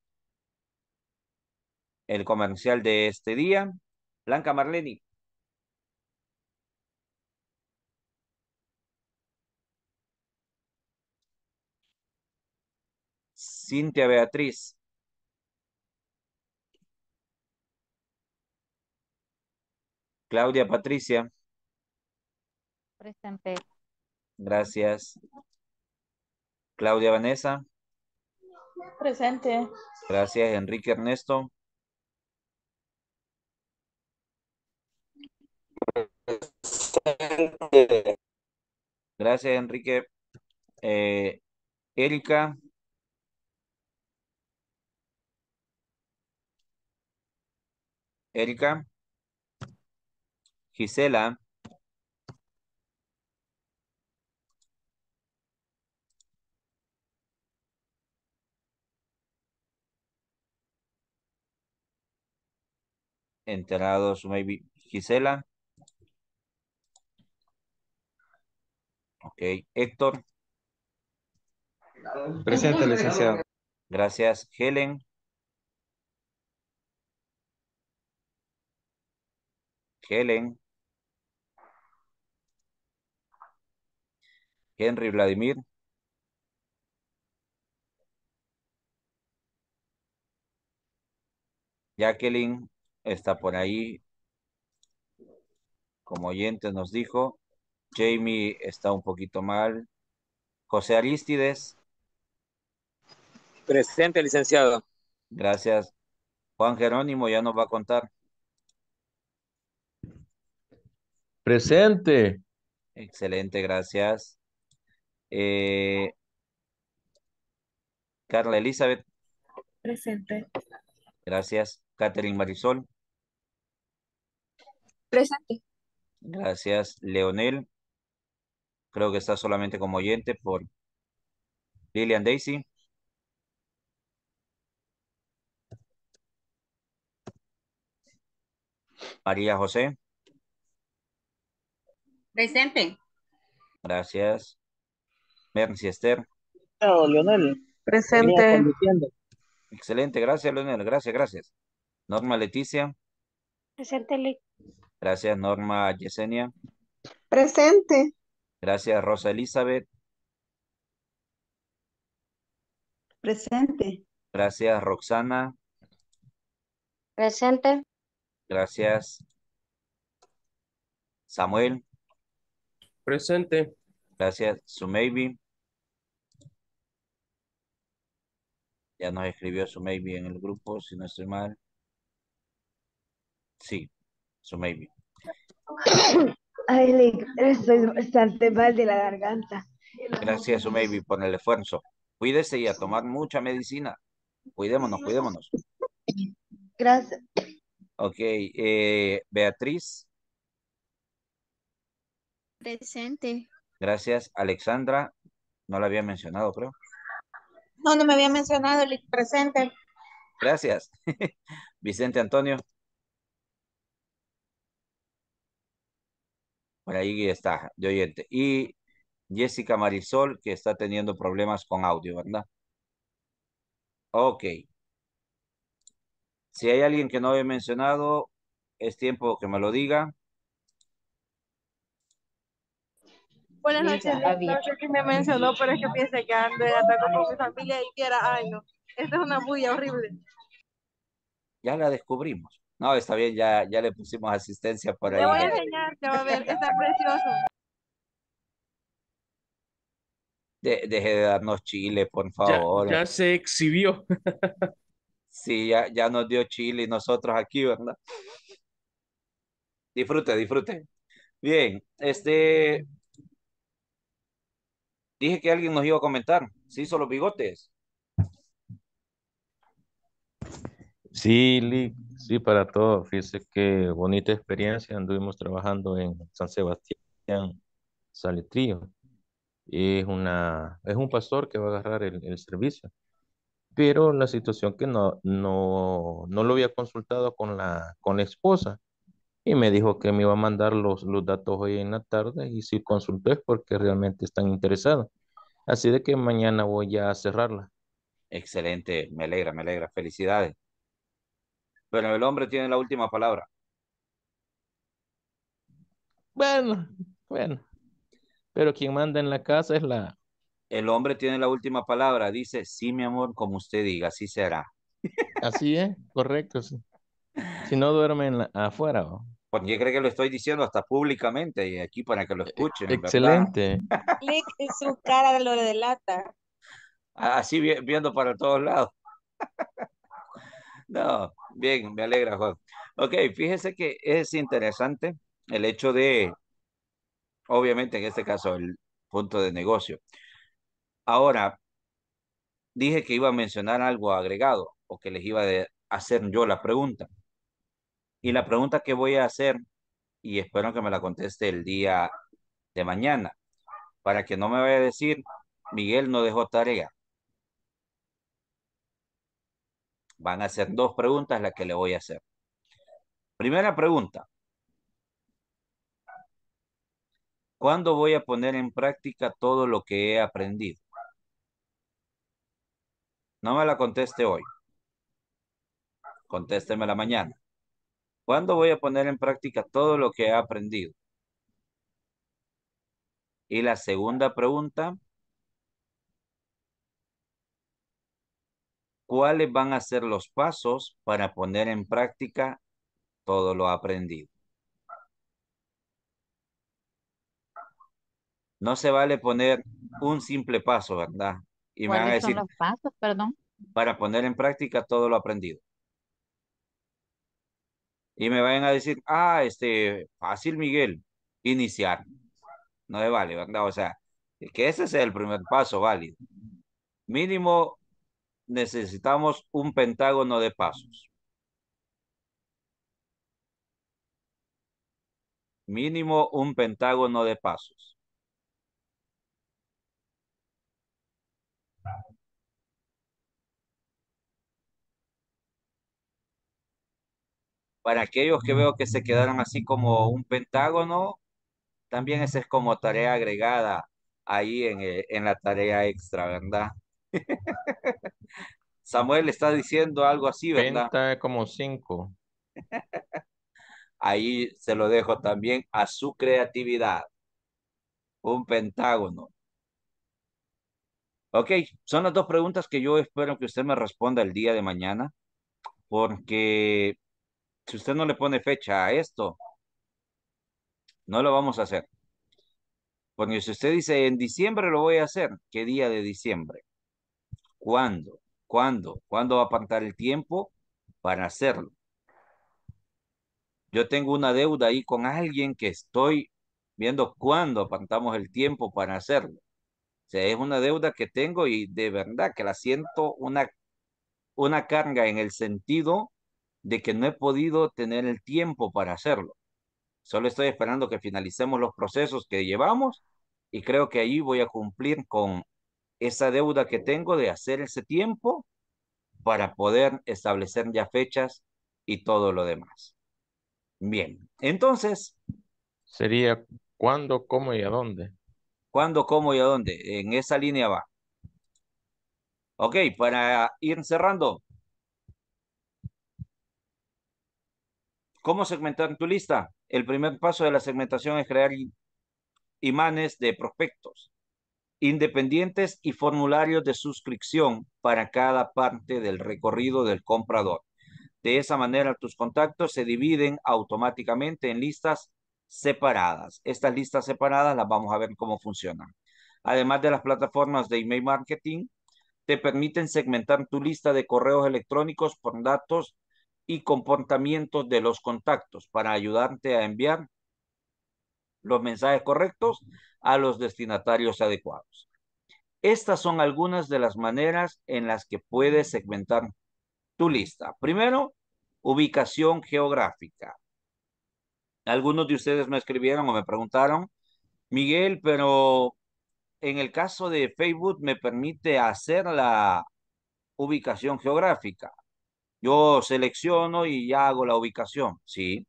El comercial de este día. Blanca Marleni. Cintia Beatriz. Claudia Patricia. Presente. Gracias. Claudia Vanessa. Presente. Gracias. Enrique Ernesto. Gracias, Enrique. Eh, Erika. Erika. Gisela. enterrados, maybe Gisela. Ok, Héctor. Presente, licenciado. Gracias, Helen. Helen. Henry Vladimir. Jacqueline está por ahí. Como oyente nos dijo, Jamie está un poquito mal. José Aristides. Presente, licenciado. Gracias. Juan Jerónimo ya nos va a contar. Presente. Excelente, gracias. Eh, Carla Elizabeth. Presente. Gracias. Catherine Marisol. Presente. Gracias, Leonel. Creo que está solamente como oyente por Lilian Daisy. María José. Presente. Gracias. Merci, Esther. Leonel. Presente. Excelente, gracias, Leonel. Gracias, gracias. Norma Leticia. Presente, Gracias, Norma Yesenia. Presente. Gracias, Rosa Elizabeth. Presente. Gracias, Roxana. Presente. Gracias. Samuel. Presente. Gracias, Sumaybi. Ya nos escribió Sumaybi en el grupo, si no estoy mal. Sí, Sumaybi. Ay, estoy bastante mal de la garganta. Gracias, Maybe, por el esfuerzo. Cuídese y a tomar mucha medicina. Cuidémonos, cuidémonos. Gracias. Ok, eh, Beatriz. Presente. Gracias, Alexandra. No la había mencionado, creo. No, no me había mencionado, presente. Gracias. <laughs> Vicente Antonio. Por ahí está, de oyente. Y Jessica Marisol, que está teniendo problemas con audio, ¿verdad? Ok. Si hay alguien que no he mencionado, es tiempo que me lo diga. Buenas noches, sé que me mencionó, pero es que piensa que ando en ataque con mi familia y quiera, ay no, esta es una bulla horrible. Ya la descubrimos. No, está bien, ya, ya le pusimos asistencia por ahí. Te voy a enseñar, te voy a ver, está precioso. deje de darnos chile, por favor. Ya, se exhibió. sí, ya, nos dio chile y nosotros aquí, ¿verdad? Disfrute, disfrute. Bien, este... Dije que alguien nos iba a comentar. Se hizo los bigotes. Sí, sí, para todos. Fíjese qué bonita experiencia. Anduvimos trabajando en San Sebastián Saletrío, Es, una, es un pastor que va a agarrar el, servicio. Pero la situación que no, no, lo había consultado con la, con esposa y me dijo que me iba a mandar los, los datos hoy en la tarde y si consulté es porque realmente están interesados. Así de que mañana voy a cerrarla. Excelente, me alegra, me alegra. Felicidades pero el hombre tiene la última palabra. Bueno, bueno. Pero quien manda en la casa es la... El hombre tiene la última palabra. Dice, sí, mi amor, como usted diga, así será. Así es, correcto. Sí. Si no duerme afuera. Porque yo creo que lo estoy diciendo hasta públicamente y aquí para que lo escuchen. Excelente. Clic su cara lo lata ah, Así viendo para todos lados. <laughs> No, Bien, me alegra, Juan. Ok, fíjese que es interesante el hecho de, obviamente en este caso, el punto de negocio. Ahora, dije que iba a mencionar algo agregado o que les iba a hacer yo la pregunta. Y la pregunta que voy a hacer, y espero que me la conteste el día de mañana, para que no me vaya a decir, Miguel no dejó tarea. Van a ser dos preguntas las que le voy a hacer. Primera pregunta. ¿Cuándo voy a poner en práctica todo lo que he aprendido? No me la conteste hoy. Contésteme la mañana. ¿Cuándo voy a poner en práctica todo lo que he aprendido? Y la segunda pregunta, cuáles van a ser los pasos para poner en práctica todo lo aprendido. No se vale poner un simple paso, ¿verdad? Y me van a decir, son los pasos, perdón? Para poner en práctica todo lo aprendido. Y me van a decir, ah, este, fácil, Miguel, iniciar. No se vale, ¿verdad? O sea, que ese es el primer paso válido. Mínimo necesitamos un pentágono de pasos. Mínimo un pentágono de pasos. Para aquellos que veo que se quedaron así como un pentágono, también esa es como tarea agregada ahí en, eh, en la tarea extra, ¿verdad? <laughs> Samuel está diciendo algo así, ¿verdad? como cinco. <laughs> Ahí se lo dejo también a su creatividad. Un pentágono. Ok, son las dos preguntas que yo espero que usted me responda el día de mañana, porque si usted no le pone fecha a esto, no lo vamos a hacer. Porque si usted dice en diciembre lo voy a hacer, ¿qué día de diciembre? ¿Cuándo? ¿Cuándo? ¿Cuándo va a apantar el tiempo para hacerlo? Yo tengo una deuda ahí con alguien que estoy viendo cuándo apantamos el tiempo para hacerlo. O sea, es una deuda que tengo y de verdad que la siento una, una carga en el sentido de que no he podido tener el tiempo para hacerlo. Solo estoy esperando que finalicemos los procesos que llevamos y creo que ahí voy a cumplir con esa deuda que tengo de hacer ese tiempo para poder establecer ya fechas y todo lo demás. Bien, entonces. Sería cuándo, cómo y a dónde. ¿Cuándo, cómo y a dónde? En esa línea va. Ok, para ir cerrando. ¿Cómo segmentar tu lista? El primer paso de la segmentación es crear imanes de prospectos independientes y formularios de suscripción para cada parte del recorrido del comprador. De esa manera, tus contactos se dividen automáticamente en listas separadas. Estas listas separadas las vamos a ver cómo funcionan. Además de las plataformas de email marketing, te permiten segmentar tu lista de correos electrónicos por datos y comportamientos de los contactos para ayudarte a enviar los mensajes correctos a los destinatarios adecuados. Estas son algunas de las maneras en las que puedes segmentar tu lista. Primero, ubicación geográfica. Algunos de ustedes me escribieron o me preguntaron, Miguel, pero en el caso de Facebook me permite hacer la ubicación geográfica. Yo selecciono y ya hago la ubicación, ¿sí?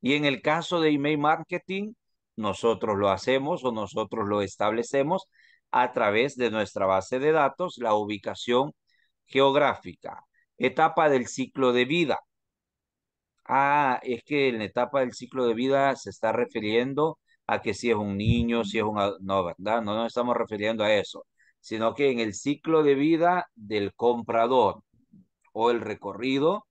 Y en el caso de email marketing, nosotros lo hacemos o nosotros lo establecemos a través de nuestra base de datos, la ubicación geográfica. Etapa del ciclo de vida. Ah, es que en etapa del ciclo de vida se está refiriendo a que si es un niño, si es un... No, ¿verdad? No nos estamos refiriendo a eso, sino que en el ciclo de vida del comprador o el recorrido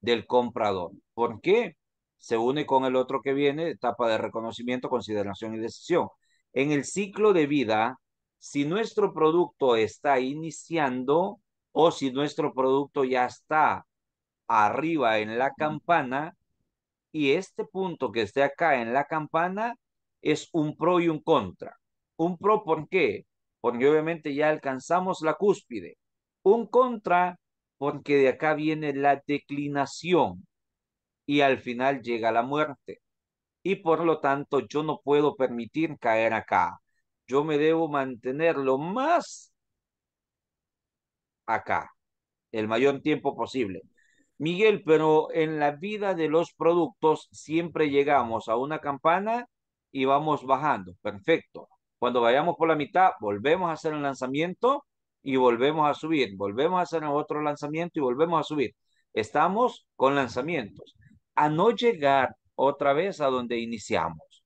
del comprador. ¿Por qué? se une con el otro que viene, etapa de reconocimiento, consideración y decisión. En el ciclo de vida, si nuestro producto está iniciando o si nuestro producto ya está arriba en la campana y este punto que esté acá en la campana es un pro y un contra. Un pro, ¿por qué? Porque obviamente ya alcanzamos la cúspide. Un contra, porque de acá viene la declinación y al final llega la muerte. Y por lo tanto yo no puedo permitir caer acá. Yo me debo mantener lo más acá, el mayor tiempo posible. Miguel, pero en la vida de los productos siempre llegamos a una campana y vamos bajando. Perfecto. Cuando vayamos por la mitad, volvemos a hacer un lanzamiento y volvemos a subir. Volvemos a hacer otro lanzamiento y volvemos a subir. Estamos con lanzamientos a no llegar otra vez a donde iniciamos,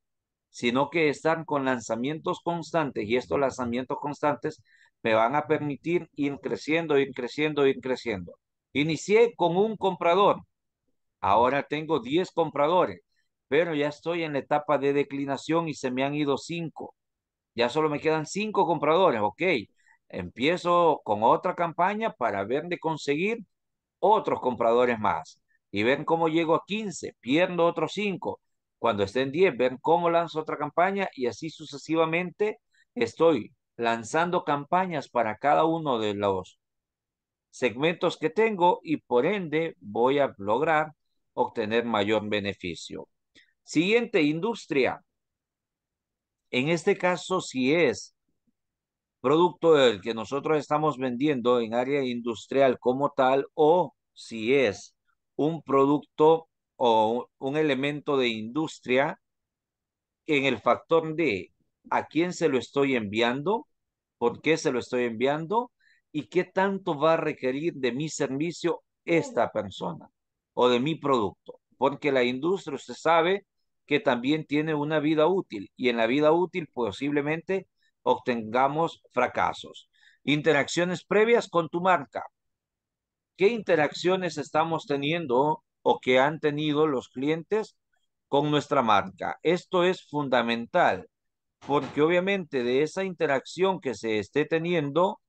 sino que están con lanzamientos constantes y estos lanzamientos constantes me van a permitir ir creciendo, ir creciendo, ir creciendo. Inicié con un comprador, ahora tengo 10 compradores, pero ya estoy en la etapa de declinación y se me han ido 5. Ya solo me quedan 5 compradores, ok. Empiezo con otra campaña para ver de conseguir otros compradores más y ven cómo llego a 15, pierdo otros 5. Cuando esté en 10, ven cómo lanzo otra campaña y así sucesivamente estoy lanzando campañas para cada uno de los segmentos que tengo y por ende voy a lograr obtener mayor beneficio. Siguiente, industria. En este caso, si es producto del que nosotros estamos vendiendo en área industrial como tal o si es un producto o un elemento de industria en el factor de a quién se lo estoy enviando, por qué se lo estoy enviando y qué tanto va a requerir de mi servicio esta persona o de mi producto. Porque la industria, usted sabe que también tiene una vida útil y en la vida útil posiblemente obtengamos fracasos. Interacciones previas con tu marca qué interacciones estamos teniendo o que han tenido los clientes con nuestra marca. Esto es fundamental porque obviamente de esa interacción que se esté teniendo,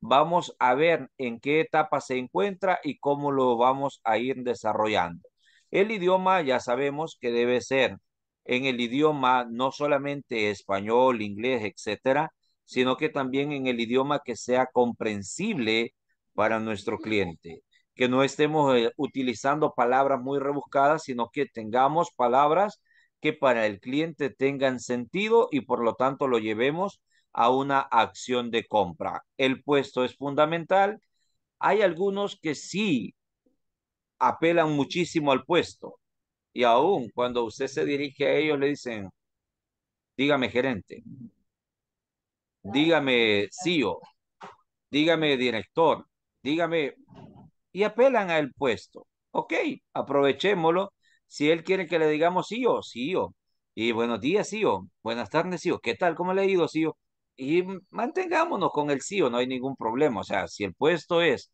vamos a ver en qué etapa se encuentra y cómo lo vamos a ir desarrollando. El idioma ya sabemos que debe ser en el idioma no solamente español, inglés, etcétera, sino que también en el idioma que sea comprensible para nuestro cliente. Que no estemos eh, utilizando palabras muy rebuscadas, sino que tengamos palabras que para el cliente tengan sentido y por lo tanto lo llevemos a una acción de compra. El puesto es fundamental. Hay algunos que sí apelan muchísimo al puesto y aún cuando usted se dirige a ellos le dicen, dígame gerente, dígame CEO, dígame director, dígame, y apelan al puesto. Ok, aprovechémoslo. Si él quiere que le digamos sí o sí Y buenos días, sí Buenas tardes, sí ¿Qué tal? ¿Cómo le ha ido, sí Y mantengámonos con el sí o, no hay ningún problema. O sea, si el puesto es,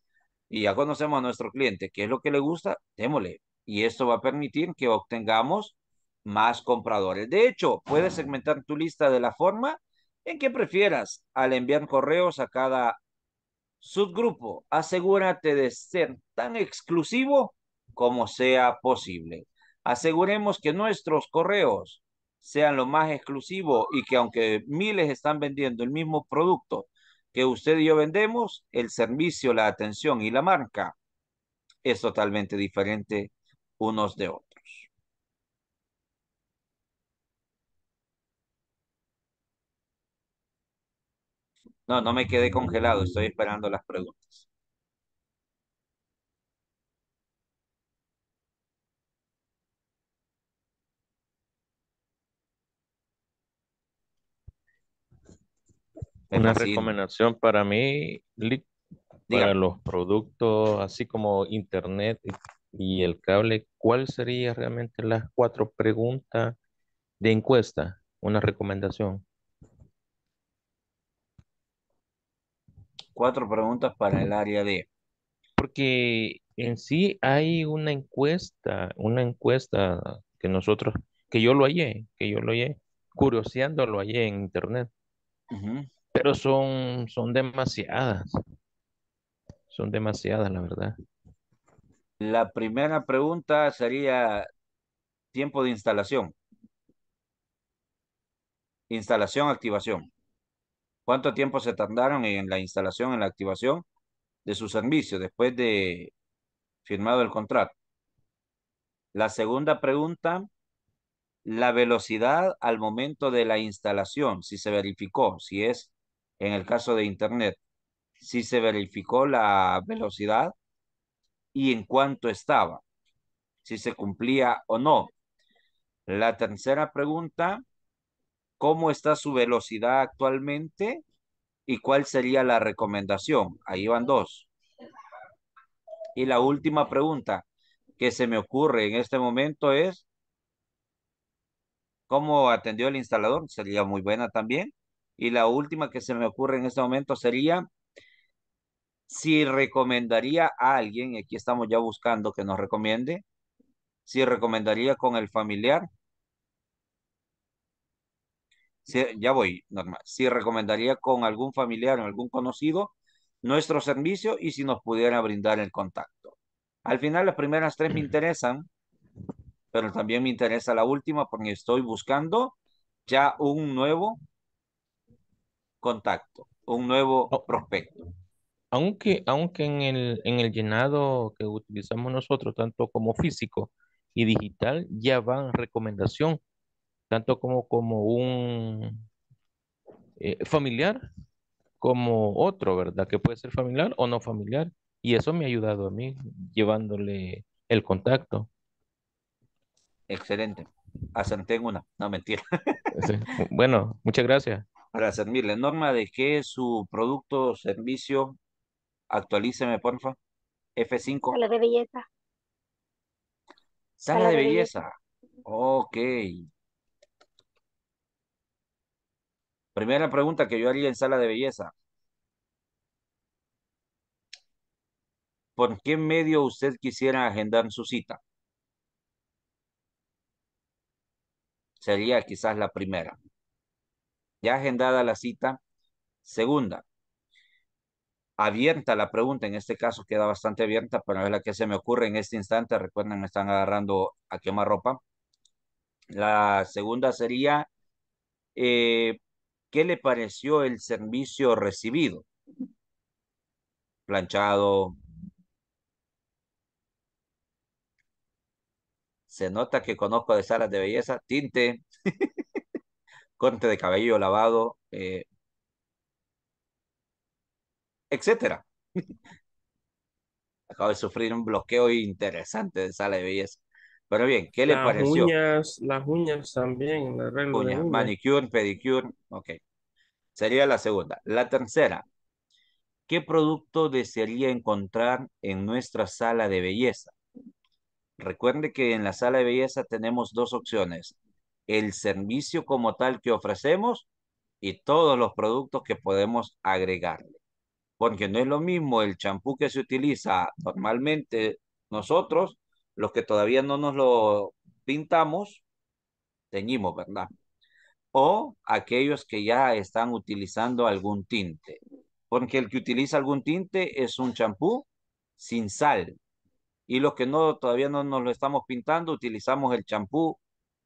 y ya conocemos a nuestro cliente, qué es lo que le gusta, démosle. Y esto va a permitir que obtengamos más compradores. De hecho, puedes segmentar tu lista de la forma en que prefieras al enviar correos a cada Subgrupo, asegúrate de ser tan exclusivo como sea posible. Aseguremos que nuestros correos sean lo más exclusivo y que aunque miles están vendiendo el mismo producto que usted y yo vendemos, el servicio, la atención y la marca es totalmente diferente unos de otros. No, no me quedé congelado, estoy esperando las preguntas. Una recomendación para mí, para los productos, así como internet y el cable, ¿cuál sería realmente las cuatro preguntas de encuesta? Una recomendación. cuatro preguntas para el área de Porque en sí hay una encuesta, una encuesta que nosotros, que yo lo hallé, que yo lo hallé, curioseando lo hallé en internet. Pero son, son demasiadas. Son demasiadas, la verdad. La primera pregunta sería tiempo de instalación. Instalación, activación. ¿Cuánto tiempo se tardaron en la instalación, en la activación de su servicio después de firmado el contrato? La segunda pregunta, la velocidad al momento de la instalación, si se verificó, si es en el caso de Internet, si se verificó la velocidad y en cuánto estaba, si se cumplía o no. La tercera pregunta, cómo está su velocidad actualmente y cuál sería la recomendación. Ahí van dos. Y la última pregunta que se me ocurre en este momento es, ¿cómo atendió el instalador? Sería muy buena también. Y la última que se me ocurre en este momento sería, si recomendaría a alguien, aquí estamos ya buscando que nos recomiende, si recomendaría con el familiar ya voy, normal. Si recomendaría con algún familiar o algún conocido nuestro servicio y si nos pudiera brindar el contacto. Al final las primeras tres me interesan, pero también me interesa la última porque estoy buscando ya un nuevo contacto, un nuevo oh. prospecto. Aunque, aunque en, el, en el llenado que utilizamos nosotros, tanto como físico y digital, ya van recomendación tanto como, como un eh, familiar como otro, ¿verdad? Que puede ser familiar o no familiar. Y eso me ha ayudado a mí llevándole el contacto. Excelente. Asenté en una, no mentira. <laughs> <laughs> Bueno, muchas gracias. Para servirle, Norma, ¿de qué su producto o servicio? Actualíceme, porfa. F5. Sala de belleza. Sala, de, belleza. belleza. Ok. Primera pregunta que yo haría en sala de belleza. ¿Por qué medio usted quisiera agendar su cita? Sería quizás la primera. Ya agendada la cita. Segunda, abierta la pregunta, en este caso queda bastante abierta, pero es la que se me ocurre en este instante, recuerden, me están agarrando a quemar ropa. La segunda sería, eh, ¿qué le pareció el servicio recibido? Planchado. Se nota que conozco de salas de belleza, tinte, <laughs> corte de cabello lavado, eh, etcétera. <laughs> Acabo de sufrir un bloqueo interesante de sala de belleza. Pero bien, ¿qué le las Uñas, las uñas también, Manicure, pedicure, ok. Sería la segunda. La tercera, ¿qué producto desearía encontrar en nuestra sala de belleza? Recuerde que en la sala de belleza tenemos dos opciones. El servicio como tal que ofrecemos y todos los productos que podemos agregarle. Porque no es lo mismo el champú que se utiliza normalmente nosotros los que todavía no nos lo pintamos, teñimos, ¿verdad? O aquellos que ya están utilizando algún tinte. Porque el que utiliza algún tinte es un champú sin sal. Y los que no, todavía no nos lo estamos pintando, utilizamos el champú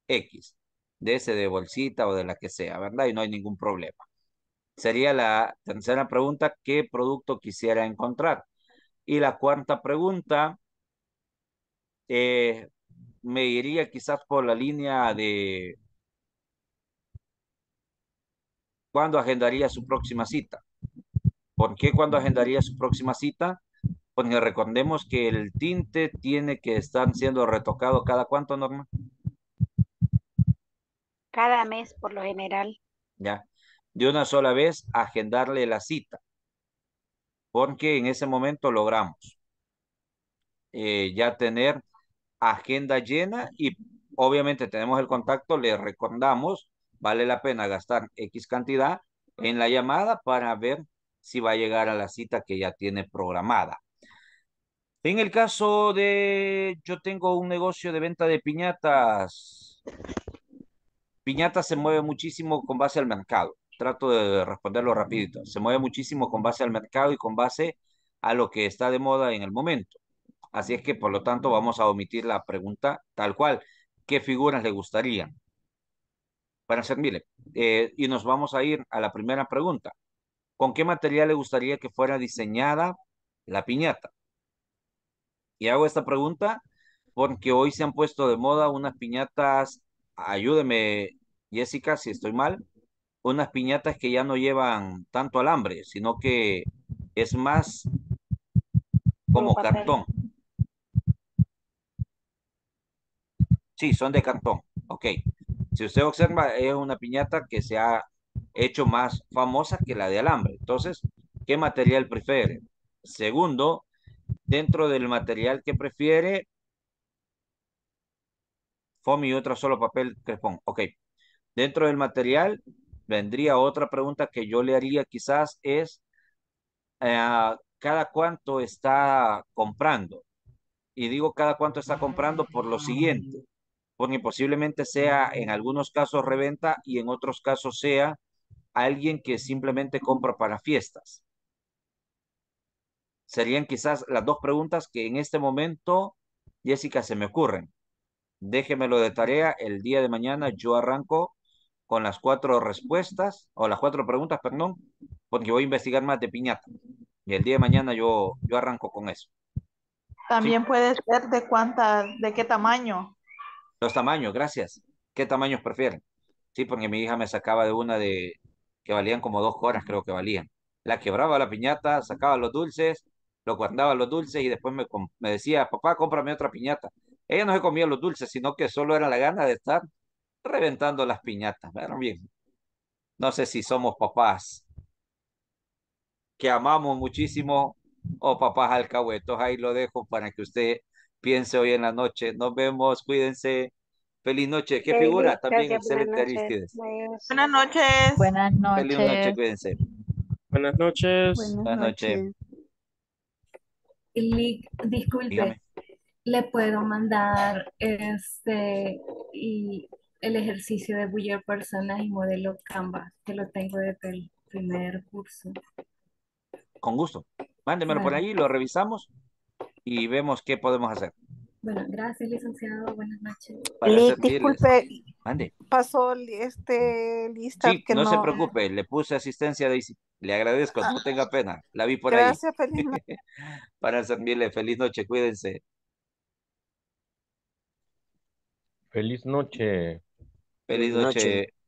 X, de ese de bolsita o de la que sea, ¿verdad? Y no hay ningún problema. Sería la tercera pregunta, ¿qué producto quisiera encontrar? Y la cuarta pregunta, eh, me iría quizás por la línea de cuándo agendaría su próxima cita. ¿Por qué cuándo agendaría su próxima cita? Porque recordemos que el tinte tiene que estar siendo retocado cada cuánto, Norma. Cada mes, por lo general. Ya. De una sola vez, agendarle la cita. Porque en ese momento logramos eh, ya tener agenda llena y obviamente tenemos el contacto, le recordamos, vale la pena gastar X cantidad en la llamada para ver si va a llegar a la cita que ya tiene programada. En el caso de yo tengo un negocio de venta de piñatas, piñatas se mueve muchísimo con base al mercado. Trato de responderlo rapidito. Se mueve muchísimo con base al mercado y con base a lo que está de moda en el momento. Así es que, por lo tanto, vamos a omitir la pregunta tal cual. ¿Qué figuras le gustarían? Para ser, mire, y nos vamos a ir a la primera pregunta. ¿Con qué material le gustaría que fuera diseñada la piñata? Y hago esta pregunta porque hoy se han puesto de moda unas piñatas, ayúdeme Jessica si estoy mal, unas piñatas que ya no llevan tanto alambre, sino que es más como cartón. Sí, son de cartón. Ok. Si usted observa, es una piñata que se ha hecho más famosa que la de alambre. Entonces, ¿qué material prefiere? Segundo, dentro del material que prefiere, Fomi y otro solo papel crespón. Ok. Dentro del material, vendría otra pregunta que yo le haría quizás es, eh, ¿cada cuánto está comprando? Y digo cada cuánto está comprando por lo siguiente porque posiblemente sea en algunos casos reventa y en otros casos sea alguien que simplemente compra para fiestas. Serían quizás las dos preguntas que en este momento, Jessica, se me ocurren. Déjemelo de tarea. El día de mañana yo arranco con las cuatro respuestas, o las cuatro preguntas, perdón, porque voy a investigar más de piñata. Y el día de mañana yo, yo arranco con eso. También puede ser de cuánta, de qué tamaño. Los tamaños, gracias. ¿Qué tamaños prefieren? Sí, porque mi hija me sacaba de una de que valían como dos horas, creo que valían. La quebraba la piñata, sacaba los dulces, lo guardaba los dulces y después me, decía, papá, cómprame otra piñata. Ella no se comía los dulces, sino que solo era la gana de estar reventando las piñatas. Pero bien, no sé si somos papás que amamos muchísimo o papás alcahuetos. Ahí lo dejo para que usted piense hoy en la noche. Nos vemos, cuídense. Feliz noche. ¿Qué figura? También excelente, Aristides. Buenas noches. Buenas noches. Feliz noche, cuídense. Buenas noches. Buenas, noches. disculpe, le puedo mandar este y el ejercicio de Buyer Personas y Modelo Canva, que lo tengo desde el primer curso. Con gusto. Mándemelo por ahí, lo revisamos y vemos qué podemos hacer. Bueno, gracias, licenciado. Buenas noches. disculpe, pasó este lista. que no, no, se preocupe, le puse asistencia Le agradezco, no tenga <laughs> pena. La vi por ahí. Gracias, feliz <laughs> noche. Para servirle, feliz noche, cuídense. Feliz noche. Feliz noche.